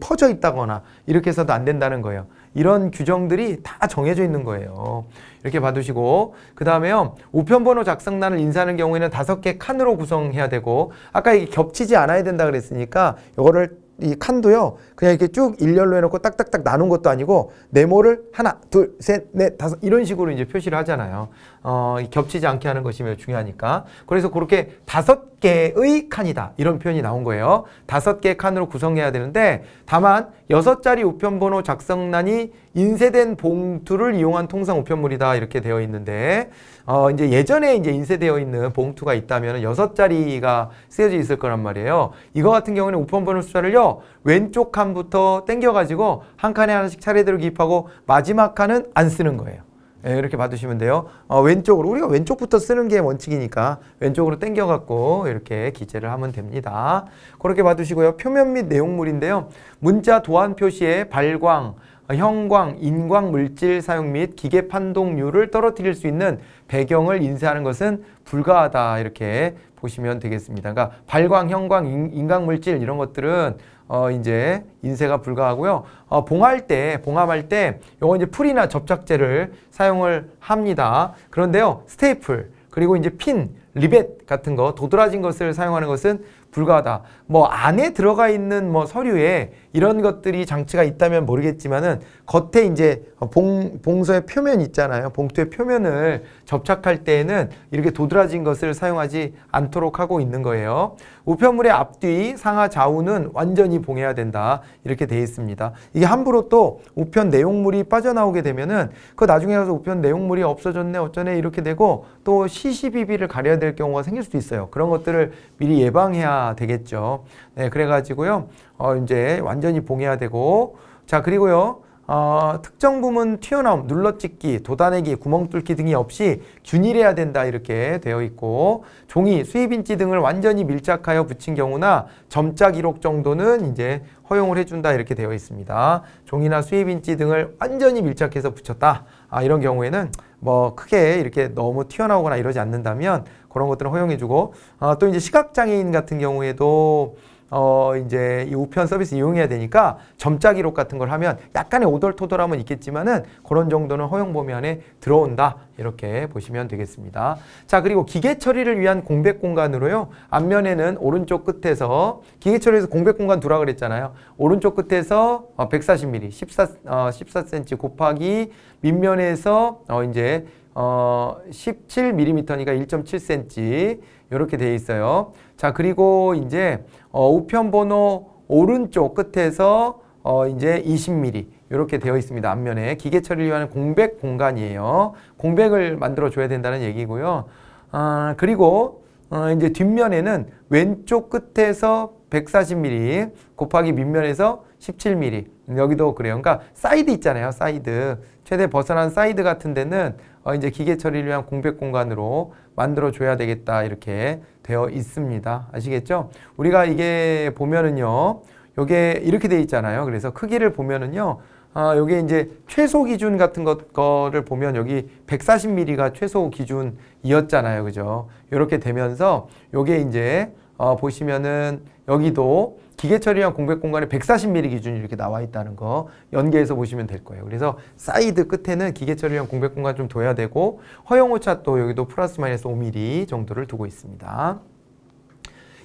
퍼져 있다거나 이렇게 해서도 안 된다는 거예요. 이런 규정들이 다 정해져 있는 거예요. 이렇게 봐두시고 그 다음에요. 우편번호 작성란을 인쇄하는 경우에는 다섯 개 칸으로 구성해야 되고 아까 이게 겹치지 않아야 된다 그랬으니까 이거를 이 칸도요 그냥 이렇게 쭉 일렬로 해놓고 딱딱딱 나눈 것도 아니고 네모를 하나 둘셋넷 다섯 이런 식으로 이제 표시를 하잖아요 어, 겹치지 않게 하는 것이 매우 중요하니까 그래서 그렇게 다섯 개의 칸이다 이런 표현이 나온 거예요 다섯 개의 칸으로 구성해야 되는데 다만 여섯 자리 우편번호 작성란이 인쇄된 봉투를 이용한 통상 우편물이다 이렇게 되어 있는데 어, 이제 예전에 이제 인쇄되어 있는 봉투가 있다면 여섯 자리가 쓰여져 있을 거란 말이에요. 이거 같은 경우는 우편 번호 숫자를요. 왼쪽 칸부터 땡겨가지고 한 칸에 하나씩 차례대로 기입하고 마지막 칸은 안 쓰는 거예요. 예, 이렇게 봐두시면 돼요. 어, 왼쪽으로 우리가 왼쪽부터 쓰는 게 원칙이니까 왼쪽으로 땡겨갖고 이렇게 기재를 하면 됩니다. 그렇게 봐두시고요. 표면 및 내용물인데요. 문자 도안 표시에 발광, 형광, 인광 물질 사용 및 기계 판독률을 떨어뜨릴 수 있는 배경을 인쇄하는 것은 불가하다 이렇게 보시면 되겠습니다. 그러니까 발광, 형광, 인광 물질 이런 것들은 어 이제 인쇄가 불가하고요. 어 봉할 때, 봉합할 때 요거 이제 풀이나 접착제를 사용을 합니다. 그런데요. 스테이플 그리고 이제 핀, 리벳 같은 거 도드라진 것을 사용하는 것은 불과하다. 뭐 안에 들어가 있는 뭐 서류에 이런 것들이 장치가 있다면 모르겠지만은 겉에 이제 봉, 봉서의 표면 있잖아요. 봉투의 표면을 접착할 때에는 이렇게 도드라진 것을 사용하지 않도록 하고 있는 거예요. 우편물의 앞뒤 상하 좌우는 완전히 봉해야 된다 이렇게 돼 있습니다. 이게 함부로 또 우편 내용물이 빠져나오게 되면은 그 나중에 가서 우편 내용물이 없어졌네 어쩌네 이렇게 되고 또 시시비비를 가려야 될 경우가 생길 수도 있어요. 그런 것들을 미리 예방해야 되겠죠. 네 그래가지고요. 어 이제 완전히 봉해야 되고 자 그리고요. 어, 특정 부문 튀어나옴, 눌러찍기 도단내기 구멍 뚫기 등이 없이 균일해야 된다 이렇게 되어 있고 종이, 수입인지 등을 완전히 밀착하여 붙인 경우나 점자 기록 정도는 이제 허용을 해준다 이렇게 되어 있습니다. 종이나 수입인지 등을 완전히 밀착해서 붙였다. 아, 이런 경우에는 뭐 크게 이렇게 너무 튀어나오거나 이러지 않는다면 그런 것들을 허용해주고 아, 또 이제 시각장애인 같은 경우에도 어 이제 이 우편 서비스 이용해야 되니까 점자 기록 같은 걸 하면 약간의 오돌토돌함은 있겠지만은 그런 정도는 허용 범위 안에 들어온다 이렇게 보시면 되겠습니다. 자 그리고 기계 처리를 위한 공백 공간으로요 앞면에는 오른쪽 끝에서 기계 처리에서 공백 공간 두라 그랬잖아요. 오른쪽 끝에서 어, 140mm 14 어, 14cm 곱하기 밑면에서 어 이제 어 17mm니까 1.7cm 이렇게 돼 있어요. 자 그리고 이제 어, 우편 번호 오른쪽 끝에서 어, 이제 20mm 이렇게 되어 있습니다. 앞면에 기계 처리를 위한 공백 공간이에요. 공백을 만들어 줘야 된다는 얘기고요. 아, 그리고 어, 이제 뒷면에는 왼쪽 끝에서 140mm 곱하기 밑면에서 17mm 음, 여기도 그래요. 그러니까 사이드 있잖아요. 사이드. 최대 벗어난 사이드 같은 데는 어 이제 기계 처리를 위한 공백 공간으로 만들어 줘야 되겠다. 이렇게 되어 있습니다. 아시겠죠? 우리가 이게 보면은요. 요게 이렇게 돼 있잖아요. 그래서 크기를 보면은요. 아, 요게 이제 최소 기준 같은 것, 거를 보면 여기 140mm가 최소 기준이었잖아요. 그죠? 요렇게 되면서 요게 이제, 어, 보시면은 여기도 기계 처리형 공백 공간에 140mm 기준이 이렇게 나와 있다는 거 연계해서 보시면 될 거예요. 그래서 사이드 끝에는 기계 처리형 공백 공간 좀 둬야 되고 허용 오차 또 여기도 플러스 마이너스 5mm 정도를 두고 있습니다.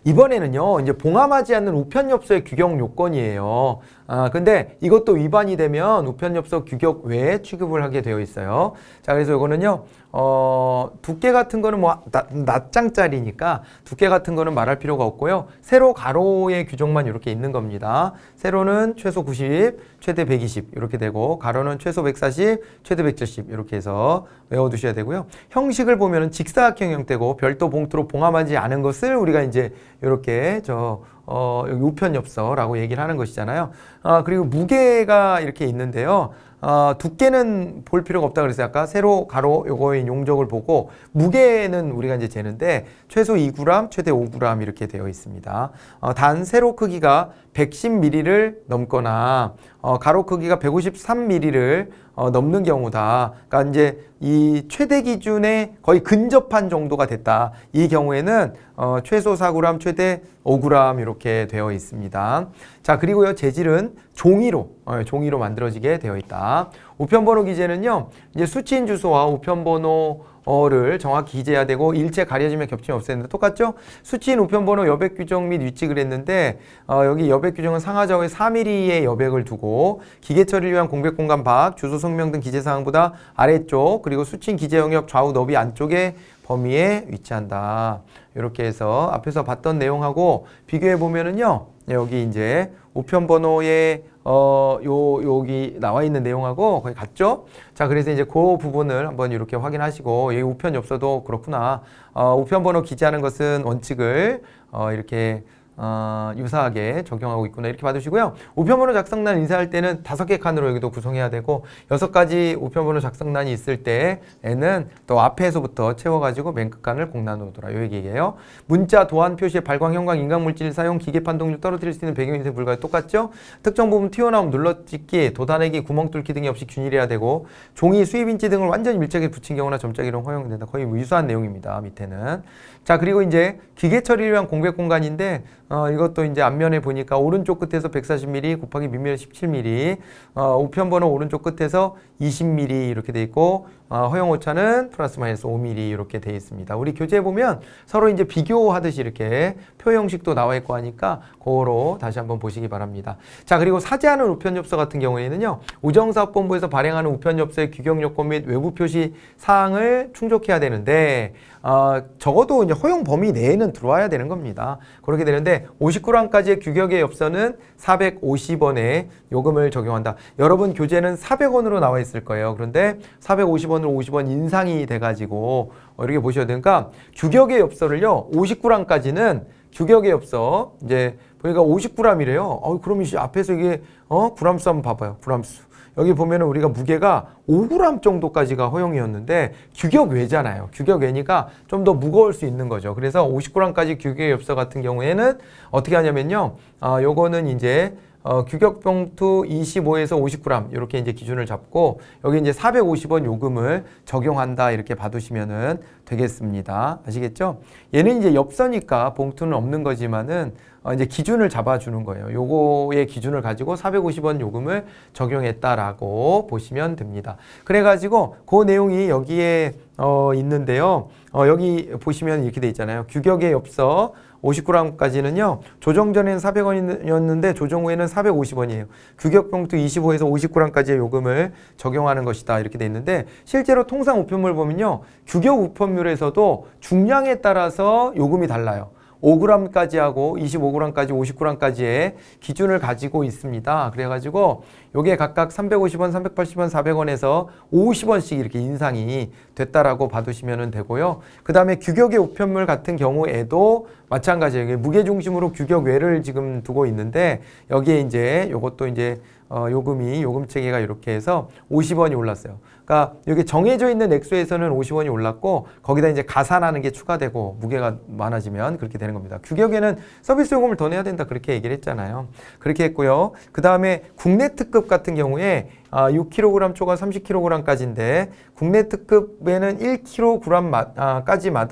이번에는요. 이제 봉함하지 않는 우편 엽서의 규격 요건이에요. 아, 근데 이것도 위반이 되면 우편엽서 규격 외에 취급을 하게 되어 있어요. 자, 그래서 이거는요, 어, 두께 같은 거는 뭐, 낮, 장짜리니까 두께 같은 거는 말할 필요가 없고요. 세로 가로의 규정만 이렇게 있는 겁니다. 세로는 최소 90, 최대 120 이렇게 되고, 가로는 최소 140, 최대 170 이렇게 해서 외워두셔야 되고요. 형식을 보면은 직사각형 형태고 별도 봉투로 봉합하지 않은 것을 우리가 이제 이렇게 저, 어, 여기 우편엽서라고 얘기를 하는 것이잖아요. 아, 그리고 무게가 이렇게 있는데요. 아, 두께는 볼 필요가 없다 그래서 아까 세로, 가로 요거의 용적을 보고 무게는 우리가 이제 재는데 최소 2g, 최대 5g 이렇게 되어 있습니다. 어, 단 세로 크기가 110mm를 넘거나 어, 가로 크기가 153mm를 어, 넘는 경우다. 그러니까 이제 이 최대 기준에 거의 근접한 정도가 됐다. 이 경우에는 어, 최소 4g, 최대 5g 이렇게 되어 있습니다. 자 그리고요 재질은 종이로 어, 종이로 만들어지게 되어 있다. 우편번호 기재는요 이제 수취인 주소와 우편번호 어를 정확히 기재해야 되고 일체 가려짐의 겹침이 없애는데 똑같죠? 수치인 우편번호 여백 규정 및위치그랬는데 어, 여기 여백 규정은 상하좌우에 3mm의 여백을 두고 기계 처리를 위한 공백 공간 밖, 주소 성명 등 기재 사항보다 아래쪽 그리고 수치인 기재 영역 좌우 너비 안쪽에 범위에 위치한다. 이렇게 해서 앞에서 봤던 내용하고 비교해 보면은요. 여기 이제 우편번호의 어, 요, 여기 나와 있는 내용하고 거의 같죠? 자, 그래서 이제 그 부분을 한번 이렇게 확인하시고, 여기 우편 이없어도 그렇구나. 어, 우편 번호 기재하는 것은 원칙을, 어, 이렇게 어, 유사하게 적용하고 있구나 이렇게 봐주시고요. 우편번호 작성란 인쇄할 때는 다섯 개 칸으로 여기도 구성해야 되고 여섯 가지 우편번호 작성란이 있을 때에는 또 앞에서부터 채워가지고 맨끝간을 공란으로 돌아 요 얘기예요. 문자, 도안, 표시, 에 발광, 형광, 인강물질 사용, 기계 판독률 떨어뜨릴 수 있는 배경인쇄 불가 똑같죠. 특정 부분 튀어나옴, 눌러찢기, 도단내기, 구멍 뚫기 등이 없이 균일해야 되고 종이 수입인지 등을 완전히 밀착에 붙인 경우나 점착이로 허용된다. 거의 뭐 유사한 내용입니다. 밑에는 자 그리고 이제 기계 처리를 위한 공백 공간인데 어, 이것도 이제 앞면에 보니까 오른쪽 끝에서 140mm 곱하기 밑면 17mm 어, 우편번호 오른쪽 끝에서 20mm 이렇게 돼 있고 어, 허용 오차는 플러스 마이너스 5mm 이렇게 돼 있습니다. 우리 교재에 보면 서로 이제 비교하듯이 이렇게 표 형식도 나와 있고 하니까 그거로 다시 한번 보시기 바랍니다. 자 그리고 사제하는 우편엽서 같은 경우에는요 우정사업본부에서 발행하는 우편엽서의 규격요건 및 외부 표시 사항을 충족해야 되는데 어, 적어도 이제 허용 범위 내에는 들어와야 되는 겁니다. 그렇게 되는데 59랑까지의 규격의 엽서는 450원에 요금을 적용한다. 여러분 교재는 400원으로 나와 있을 거예요. 그런데 450원으로 50원 인상이 돼가지고 어, 이렇게 보셔야 되니까 규격의 엽서를요 59랑까지는 규격의 엽서 이제 보니까 5 9람이래요 어, 그럼 이제 앞에서 이게 어, 그람수 한번 봐봐요. 그람수. 여기 보면은 우리가 무게가 5g 정도까지가 허용이었는데 규격 외잖아요. 규격 외니까 좀 더 무거울 수 있는 거죠. 그래서 50g까지 규격 엽서 같은 경우에는 어떻게 하냐면요. 아, 요거는 이제 어, 규격봉투 25에서 50g 이렇게 이제 기준을 잡고 여기 이제 450원 요금을 적용한다 이렇게 봐두시면은 되겠습니다. 아시겠죠? 얘는 이제 엽서니까 봉투는 없는 거지만은 어, 이제 기준을 잡아주는 거예요. 요거의 기준을 가지고 450원 요금을 적용했다라고 보시면 됩니다. 그래가지고 그 내용이 여기에 어, 있는데요. 어, 여기 보시면 이렇게 돼 있잖아요. 규격의 엽서 50g까지는요. 조정 전에는 400원이었는데 조정 후에는 450원이에요. 규격봉투 25에서 50g까지의 요금을 적용하는 것이다 이렇게 돼 있는데 실제로 통상 우편물 보면요. 규격 우편물에서도 중량에 따라서 요금이 달라요. 5g까지 하고 25g까지 5 9 g 까지의 기준을 가지고 있습니다. 그래가지고 요게 각각 350원, 380원, 400원에서 50원씩 이렇게 인상이 됐다라고 봐두시면 되고요. 그 다음에 규격의 우편물 같은 경우에도 마찬가지예요. 무게 중심으로 규격 외를 지금 두고 있는데 여기에 이제 요것도 이제 어, 요금이 요금 체계가 이렇게 해서 50원이 올랐어요. 그러니까 여기 정해져 있는 액수에서는 50원이 올랐고 거기다 이제 가산하는 게 추가되고 무게가 많아지면 그렇게 되는 겁니다. 규격에는 서비스 요금을 더 내야 된다 그렇게 얘기를 했잖아요. 그렇게 했고요. 그 다음에 국내 특급 같은 경우에 아, 6kg 초과 30kg까지인데 국내 특급에는 1kg까지마다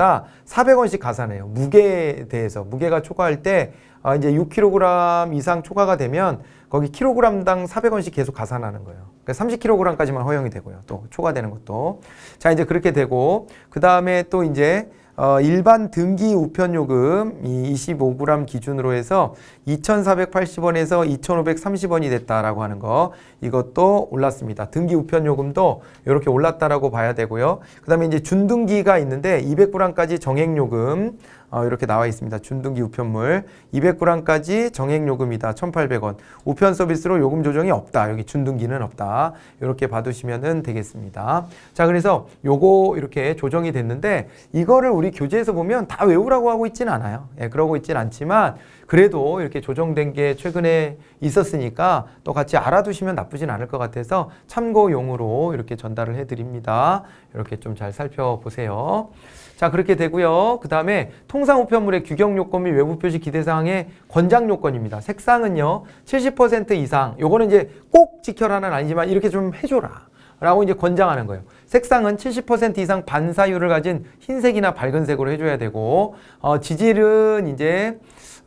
아, 400원씩 가산해요. 무게에 대해서 무게가 초과할 때 아, 이제 6kg 이상 초과가 되면 거기 킬로그당 400원씩 계속 가산하는 거예요. 30kg까지만 그러니까 허용이 되고요. 또 초과되는 것도. 자, 이제 그렇게 되고 그 다음에 또 이제 어, 일반 등기 우편 요금 이 25g 기준으로 해서 2,480원에서 2,530원이 됐다라고 하는 거 이것도 올랐습니다. 등기 우편 요금도 이렇게 올랐다라고 봐야 되고요. 그다음에 이제 준등기가 있는데 200g까지 정액 요금 어, 이렇게 나와 있습니다. 준등기 우편물 200g까지 정액요금이다. 1,800원. 우편 서비스로 요금 조정이 없다. 여기 준등기는 없다. 이렇게 봐두시면 되겠습니다. 자 그래서 요거 이렇게 조정이 됐는데 이거를 우리 교재에서 보면 다 외우라고 하고 있진 않아요. 예, 그러고 있진 않지만 그래도 이렇게 조정된 게 최근에 있었으니까 또 같이 알아두시면 나쁘진 않을 것 같아서 참고용으로 이렇게 전달을 해드립니다. 이렇게 좀 잘 살펴보세요. 자 그렇게 되고요. 그 다음에 통상 우편물의 규격 요건 및 외부 표시 기대사항의 권장 요건입니다. 색상은요. 70% 이상 요거는 이제 꼭 지켜라는 아니지만 이렇게 좀 해줘라. 라고 이제 권장하는 거예요. 색상은 70% 이상 반사율을 가진 흰색이나 밝은색으로 해줘야 되고 어, 지질은 이제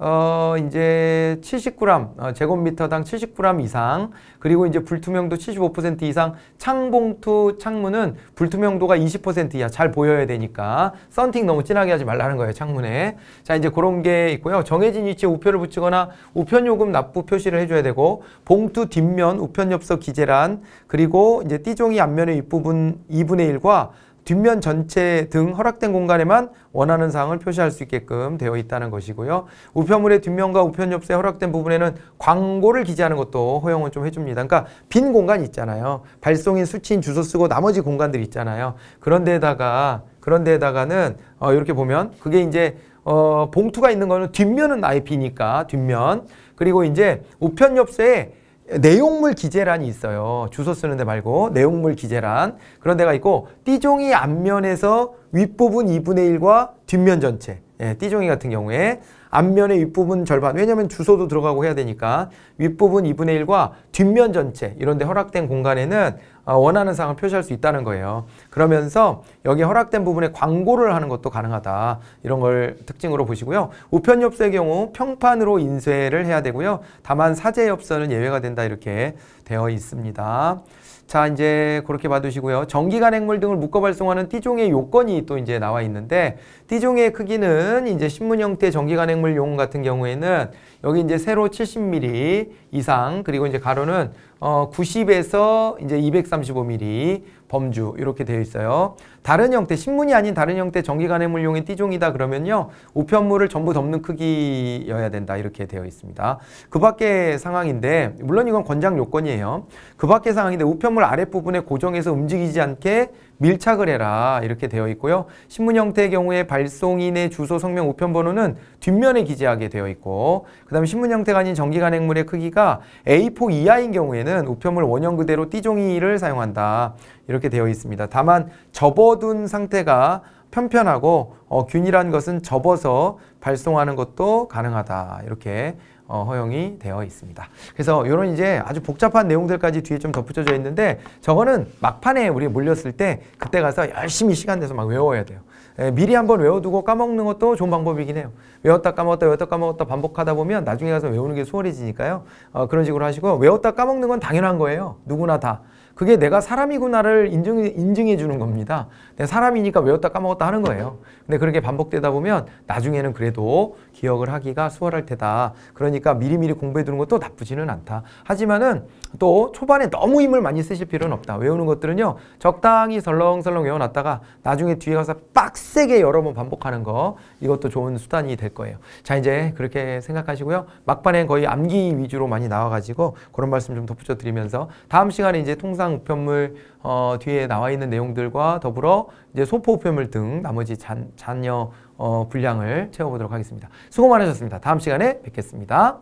어, 이제 70g, 어, 제곱미터당 70g 이상, 그리고 이제 불투명도 75% 이상, 창봉투 창문은 불투명도가 20% 이하, 잘 보여야 되니까, 썬팅 너무 진하게 하지 말라는 거예요, 창문에. 자, 이제 그런 게 있고요. 정해진 위치에 우표를 붙이거나 우편요금 납부 표시를 해줘야 되고, 봉투 뒷면, 우편엽서 기재란, 그리고 이제 띠종이 앞면의 윗부분 2분의 1과 뒷면 전체 등 허락된 공간에만 원하는 사항을 표시할 수 있게끔 되어 있다는 것이고요. 우편물의 뒷면과 우편 엽서에 허락된 부분에는 광고를 기재하는 것도 허용을좀 해줍니다. 그러니까 빈 공간 있잖아요. 발송인 수치인 주소 쓰고 나머지 공간들 있잖아요. 그런 데다가 그런 데다가는 어, 이렇게 보면 그게 이제 어, 봉투가 있는 거는 뒷면은 아예 비니까 뒷면 그리고 이제 우편 엽서에 내용물 기재란이 있어요. 주소 쓰는데 말고 내용물 기재란 그런 데가 있고 띠종이 앞면에서 윗부분 2분의 1과 뒷면 전체 예, 띠종이 같은 경우에 앞면의 윗부분 절반 왜냐면 주소도 들어가고 해야 되니까 윗부분 2분의 1과 뒷면 전체 이런 데 허락된 공간에는 아, 원하는 사항을 표시할 수 있다는 거예요. 그러면서 여기 허락된 부분에 광고를 하는 것도 가능하다. 이런 걸 특징으로 보시고요. 우편엽서의 경우 평판으로 인쇄를 해야 되고요. 다만 사제엽서는 예외가 된다 이렇게 되어 있습니다. 자 이제 그렇게 봐두시고요. 전기간 핵물 등을 묶어 발송하는 T종의 요건이 또 이제 나와 있는데 T종의 크기는 이제 신문 형태 전기간 핵물 용 같은 경우에는 여기 이제 세로 70mm 이상 그리고 이제 가로는 어 90에서 이제 235mm 범주 이렇게 되어 있어요. 다른 형태, 신문이 아닌 다른 형태 전기간해물용인 띠종이다 그러면요. 우편물을 전부 덮는 크기여야 된다 이렇게 되어 있습니다. 그 밖의 상황인데 물론 이건 권장 요건이에요. 그 밖의 상황인데 우편물 아랫부분에 고정해서 움직이지 않게 밀착을 해라 이렇게 되어 있고요. 신문 형태의 경우에 발송인의 주소, 성명, 우편 번호는 뒷면에 기재하게 되어 있고 그 다음에 신문 형태가 아닌 전기간행물의 크기가 A4 이하인 경우에는 우편물 원형 그대로 띠종이를 사용한다 이렇게 되어 있습니다. 다만 접어 접어둔 상태가 편편하고 어, 균일한 것은 접어서 발송하는 것도 가능하다 이렇게 어, 허용이 되어 있습니다. 그래서 이런 이제 아주 복잡한 내용들까지 뒤에 좀 덧붙여져 있는데 저거는 막판에 우리 몰렸을 때 그때 가서 열심히 시간 내서 막 외워야 돼요. 에, 예, 미리 한번 외워두고 까먹는 것도 좋은 방법이긴 해요. 외웠다 까먹었다 외웠다 까먹었다 반복하다 보면 나중에 가서 외우는 게 수월해지니까요. 어, 그런 식으로 하시고 외웠다 까먹는 건 당연한 거예요. 누구나 다. 그게 내가 사람이구나를 인증, 인증해 주는 겁니다. 내가 사람이니까 외웠다 까먹었다 하는 거예요. 근데 그렇게 반복되다 보면 나중에는 그래도 기억을 하기가 수월할 테다. 그러니까 미리미리 공부해 두는 것도 나쁘지는 않다. 하지만은 또 초반에 너무 힘을 많이 쓰실 필요는 없다. 외우는 것들은요. 적당히 설렁설렁 외워놨다가 나중에 뒤에 가서 빡세게 여러 번 반복하는 거 이것도 좋은 수단이 될 거예요. 자 이제 그렇게 생각하시고요. 막판에 거의 암기 위주로 많이 나와가지고 그런 말씀 좀 덧붙여 드리면서 다음 시간에 이제 통상 우편물 어, 뒤에 나와 있는 내용들과 더불어 이제 소포 우편물 등 나머지 잔, 잔여 어, 분량을 채워보도록 하겠습니다. 수고 많으셨습니다. 다음 시간에 뵙겠습니다.